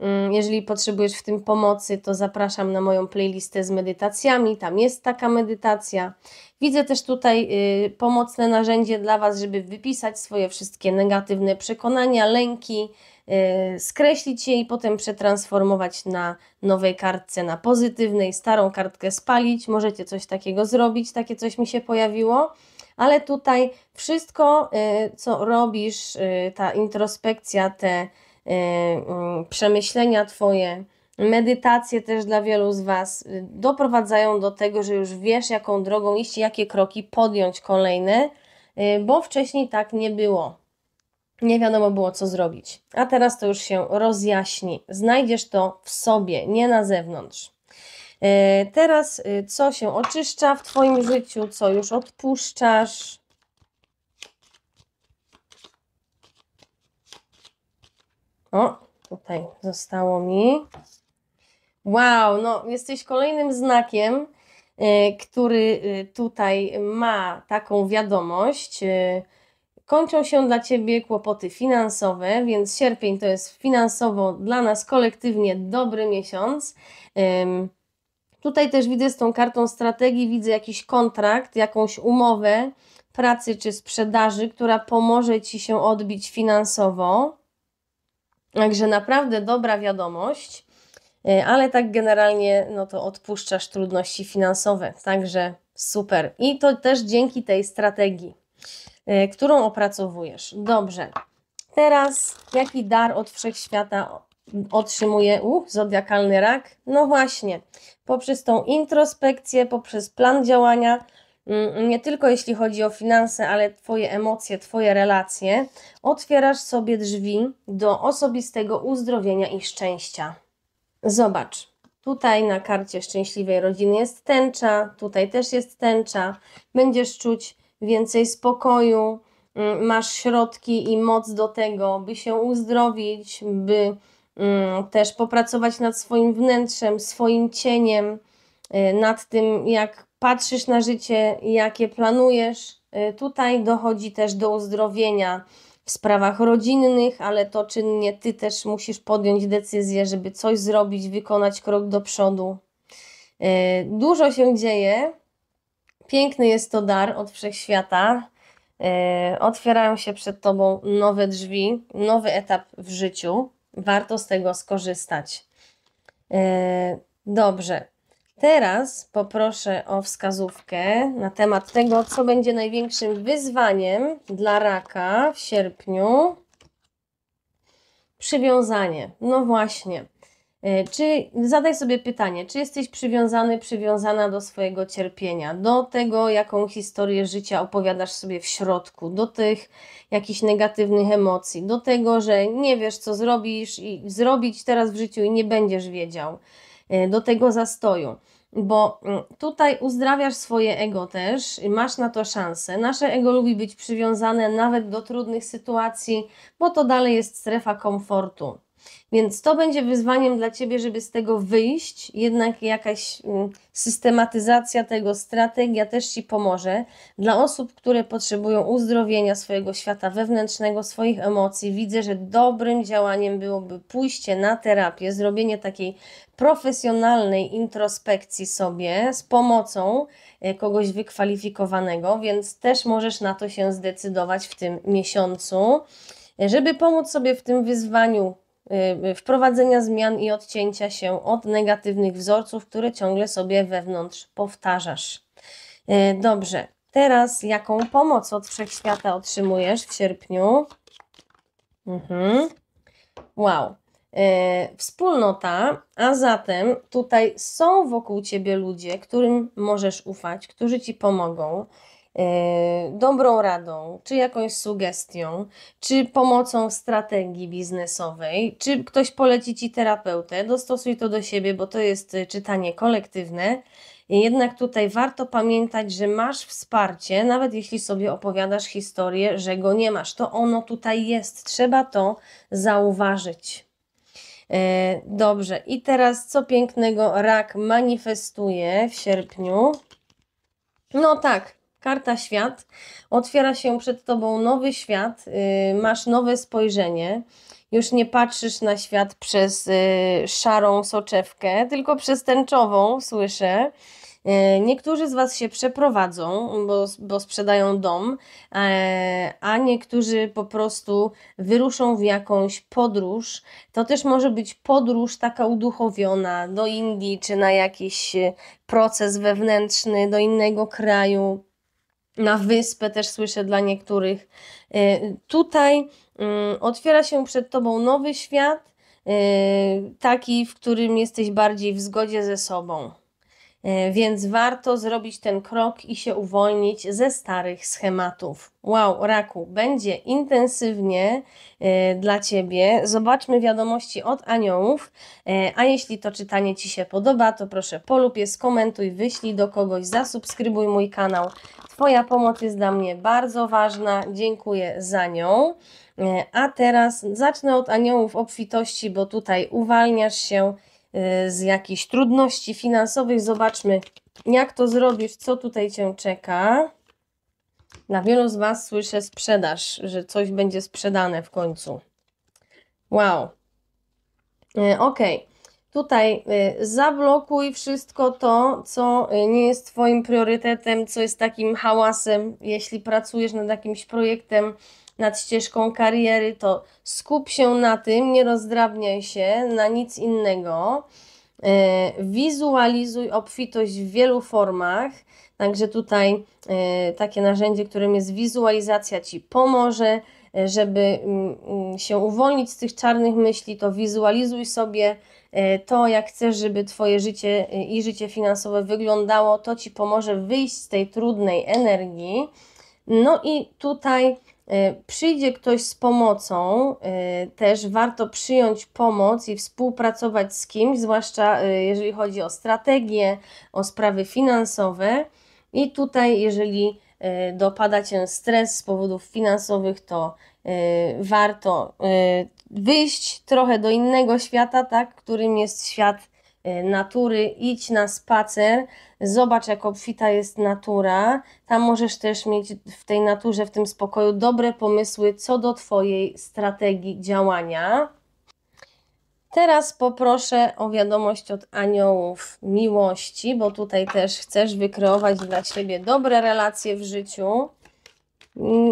Mm, jeżeli potrzebujesz w tym pomocy, to zapraszam na moją playlistę z medytacjami. Tam jest taka medytacja. Widzę też tutaj y, pomocne narzędzie dla Was, żeby wypisać swoje wszystkie negatywne przekonania, lęki, y, skreślić je i potem przetransformować na nowej kartce, na pozytywnej, starą kartkę spalić. Możecie coś takiego zrobić, takie coś mi się pojawiło. Ale tutaj wszystko, y, co robisz, ta introspekcja, te Y, mm, przemyślenia Twoje, medytacje też dla wielu z Was y, doprowadzają do tego, że już wiesz, jaką drogą iść, jakie kroki podjąć kolejne, y, bo wcześniej tak nie było. Nie wiadomo było, co zrobić. A teraz to już się rozjaśni. Znajdziesz to w sobie, nie na zewnątrz. Teraz, co się oczyszcza w Twoim życiu, co już odpuszczasz, O, tutaj zostało mi. Wow, no jesteś kolejnym znakiem, e, który e, tutaj ma taką wiadomość. E, kończą się dla Ciebie kłopoty finansowe, więc sierpień to jest finansowo dla nas kolektywnie dobry miesiąc. Tutaj też widzę z tą kartą strategii, widzę jakiś kontrakt, jakąś umowę pracy czy sprzedaży, która pomoże Ci się odbić finansowo. Także naprawdę dobra wiadomość, e, ale tak generalnie no to odpuszczasz trudności finansowe, także super. I to też dzięki tej strategii, e, którą opracowujesz. Dobrze. Teraz jaki dar od wszechświata otrzymuje uh, zodiakalny rak? No właśnie, poprzez tą introspekcję, poprzez plan działania, Mm, nie tylko jeśli chodzi o finanse, ale Twoje emocje, Twoje relacje, otwierasz sobie drzwi do osobistego uzdrowienia i szczęścia. Zobacz, tutaj na karcie szczęśliwej rodziny jest tęcza, tutaj też jest tęcza. Będziesz czuć więcej spokoju, mm, masz środki i moc do tego, by się uzdrowić, by mm, też popracować nad swoim wnętrzem, swoim cieniem, y, nad tym, jak patrzysz na życie, jakie planujesz. Y, tutaj dochodzi też do uzdrowienia w sprawach rodzinnych, ale to czynnie ty też musisz podjąć decyzję, żeby coś zrobić, wykonać krok do przodu. Y, dużo się dzieje. Piękny jest to dar od wszechświata. Y, otwierają się przed tobą nowe drzwi, nowy etap w życiu. Warto z tego skorzystać. Dobrze. Teraz poproszę o wskazówkę na temat tego, co będzie największym wyzwaniem dla raka w sierpniu. Przywiązanie. No właśnie. E, czy zadaj sobie pytanie, czy jesteś przywiązany, przywiązana do swojego cierpienia, do tego, jaką historię życia opowiadasz sobie w środku, do tych jakichś negatywnych emocji, do tego, że nie wiesz, co zrobisz i zrobić teraz w życiu i nie będziesz wiedział E, do tego zastoju. Bo mm, tutaj uzdrawiasz swoje ego też, masz na to szansę. Nasze ego lubi być przywiązane nawet do trudnych sytuacji, bo to dalej jest strefa komfortu. Więc to będzie wyzwaniem dla Ciebie, żeby z tego wyjść. Jednak jakaś mm, systematyzacja tego, strategia też Ci pomoże. Dla osób, które potrzebują uzdrowienia swojego świata wewnętrznego, swoich emocji, widzę, że dobrym działaniem byłoby pójście na terapię, zrobienie takiej profesjonalnej introspekcji sobie z pomocą e, kogoś wykwalifikowanego, więc też możesz na to się zdecydować w tym miesiącu. E, żeby pomóc sobie w tym wyzwaniu, Y, y, wprowadzenia zmian i odcięcia się od negatywnych wzorców, które ciągle sobie wewnątrz powtarzasz. Y, dobrze, teraz jaką pomoc od wszechświata otrzymujesz w sierpniu? Mhm. Wow. Wspólnota, a zatem tutaj są wokół ciebie ludzie, którym możesz ufać, którzy ci pomogą. E, dobrą radą, czy jakąś sugestią, czy pomocą strategii biznesowej, czy ktoś poleci ci terapeutę, dostosuj to do siebie, bo to jest e, czytanie kolektywne. Jednak tutaj warto pamiętać, że masz wsparcie, nawet jeśli sobie opowiadasz historię, że go nie masz. To ono tutaj jest, trzeba to zauważyć. E, dobrze, i teraz co pięknego rak manifestuje w sierpniu. No tak, Karta świat. Otwiera się przed tobą nowy świat, y, masz nowe spojrzenie. Już nie patrzysz na świat przez y, szarą soczewkę, tylko przez tęczową, słyszę. Y, niektórzy z Was się przeprowadzą, bo, bo, sprzedają dom, e, a niektórzy po prostu wyruszą w jakąś podróż. To też może być podróż taka uduchowiona do Indii, czy na jakiś proces wewnętrzny, do innego kraju na wyspę też słyszę dla niektórych. Y, tutaj mm, otwiera się przed tobą nowy świat, y, taki, w którym jesteś bardziej w zgodzie ze sobą. E, więc warto zrobić ten krok i się uwolnić ze starych schematów. Wow, Raku, będzie intensywnie e, dla Ciebie. Zobaczmy wiadomości od aniołów. E, a jeśli to czytanie Ci się podoba, to proszę polub je, skomentuj, wyślij do kogoś, zasubskrybuj mój kanał. Twoja pomoc jest dla mnie bardzo ważna. Dziękuję za nią. A teraz zacznę od aniołów obfitości, bo tutaj uwalniasz się Y, z jakichś trudności finansowych. Zobaczmy, jak to zrobisz, co tutaj Cię czeka. Na wielu z Was słyszę sprzedaż, że coś będzie sprzedane w końcu. Wow. Y, ok. Tutaj y, zablokuj wszystko to, co nie jest Twoim priorytetem, co jest takim hałasem. Jeśli pracujesz nad jakimś projektem, nad ścieżką kariery, to skup się na tym, nie rozdrabniaj się na nic innego. E, wizualizuj obfitość w wielu formach, także tutaj e, takie narzędzie, którym jest wizualizacja, ci pomoże, e, żeby mm, mm, się uwolnić z tych czarnych myśli, to wizualizuj sobie to, jak chcesz, żeby Twoje życie i życie finansowe wyglądało, to Ci pomoże wyjść z tej trudnej energii. No i tutaj E, przyjdzie ktoś z pomocą, e, też warto przyjąć pomoc i współpracować z kimś, zwłaszcza e, jeżeli chodzi o strategię, o sprawy finansowe. I tutaj, jeżeli dopada Cię stres z powodów finansowych, to warto wyjść trochę do innego świata, tak, którym jest świat Y, natury, idź na spacer, zobacz jak obfita jest natura. Tam możesz też mieć w tej naturze, w tym spokoju dobre pomysły co do Twojej strategii działania. Teraz poproszę o wiadomość od aniołów miłości, bo tutaj też chcesz wykreować dla siebie dobre relacje w życiu.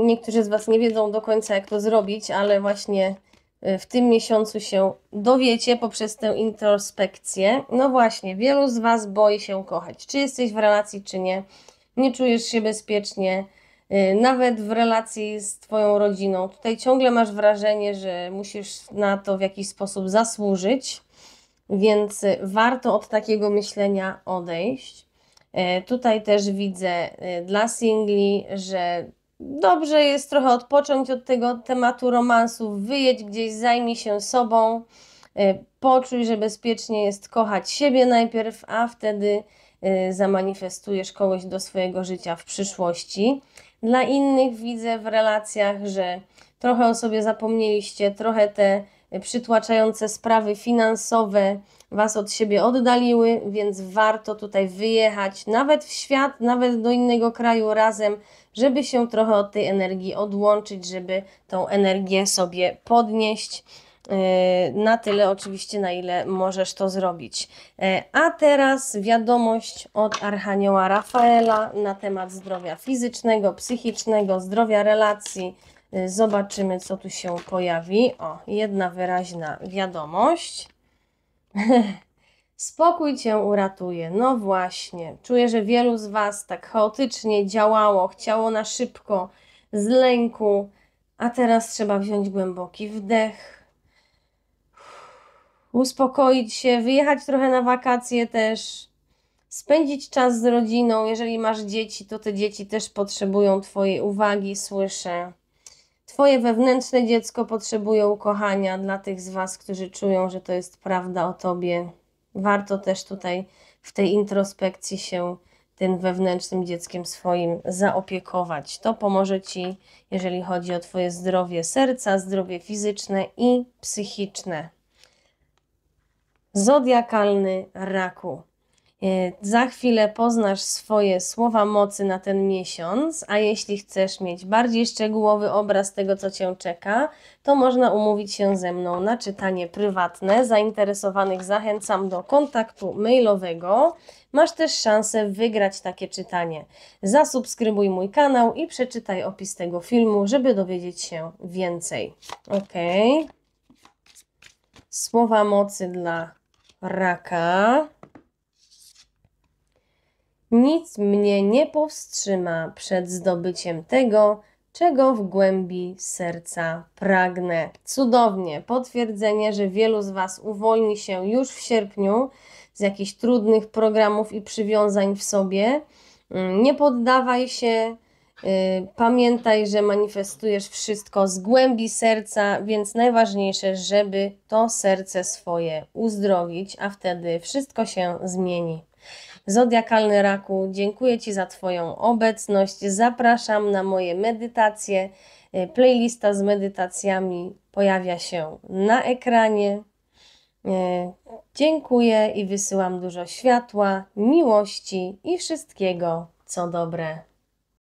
Niektórzy z Was nie wiedzą do końca, jak to zrobić, ale właśnie Y, w tym miesiącu się dowiecie poprzez tę introspekcję. No właśnie, wielu z Was boi się kochać. Czy jesteś w relacji, czy nie. Nie czujesz się bezpiecznie, y, nawet w relacji z Twoją rodziną. Tutaj ciągle masz wrażenie, że musisz na to w jakiś sposób zasłużyć, więc warto od takiego myślenia odejść. Y, tutaj też widzę dla singli, że dobrze jest trochę odpocząć od tego tematu romansu, wyjedź gdzieś, zajmij się sobą, e, poczuj, że bezpiecznie jest kochać siebie najpierw, a wtedy e, zamanifestujesz kogoś do swojego życia w przyszłości. Dla innych widzę w relacjach, że trochę o sobie zapomnieliście, trochę te przytłaczające sprawy finansowe Was od siebie oddaliły, więc warto tutaj wyjechać nawet w świat, nawet do innego kraju razem, żeby się trochę od tej energii odłączyć, żeby tą energię sobie podnieść. E, na tyle oczywiście, na ile możesz to zrobić. E, a teraz wiadomość od Archanioła Rafaela na temat zdrowia fizycznego, psychicznego, zdrowia relacji, Y, zobaczymy, co tu się pojawi. O, jedna wyraźna wiadomość. Spokój cię uratuje. No właśnie. Czuję, że wielu z Was tak chaotycznie działało, chciało na szybko, z lęku, a teraz trzeba wziąć głęboki wdech, uspokoić się, wyjechać trochę na wakacje też, spędzić czas z rodziną. Jeżeli masz dzieci, to te dzieci też potrzebują Twojej uwagi, słyszę. Swoje wewnętrzne dziecko potrzebuje ukochania. Dla tych z Was, którzy czują, że to jest prawda o Tobie, warto też tutaj w tej introspekcji się tym wewnętrznym dzieckiem swoim zaopiekować. To pomoże Ci, jeżeli chodzi o Twoje zdrowie serca, zdrowie fizyczne i psychiczne. Zodiakalny raku. E, za chwilę poznasz swoje słowa mocy na ten miesiąc, a jeśli chcesz mieć bardziej szczegółowy obraz tego, co Cię czeka, to można umówić się ze mną na czytanie prywatne. Zainteresowanych zachęcam do kontaktu mailowego. Masz też szansę wygrać takie czytanie. Zasubskrybuj mój kanał i przeczytaj opis tego filmu, żeby dowiedzieć się więcej. Ok. Słowa mocy dla raka. Nic mnie nie powstrzyma przed zdobyciem tego, czego w głębi serca pragnę. Cudownie, potwierdzenie, że wielu z Was uwolni się już w sierpniu z jakichś trudnych programów i przywiązań w sobie. Mm, nie poddawaj się. Y, pamiętaj, że manifestujesz wszystko z głębi serca, więc najważniejsze, żeby to serce swoje uzdrowić, a wtedy wszystko się zmieni. Zodiakalny Raku, dziękuję Ci za Twoją obecność. Zapraszam na moje medytacje. E, playlista z medytacjami pojawia się na ekranie. E, dziękuję i wysyłam dużo światła, miłości i wszystkiego, co dobre.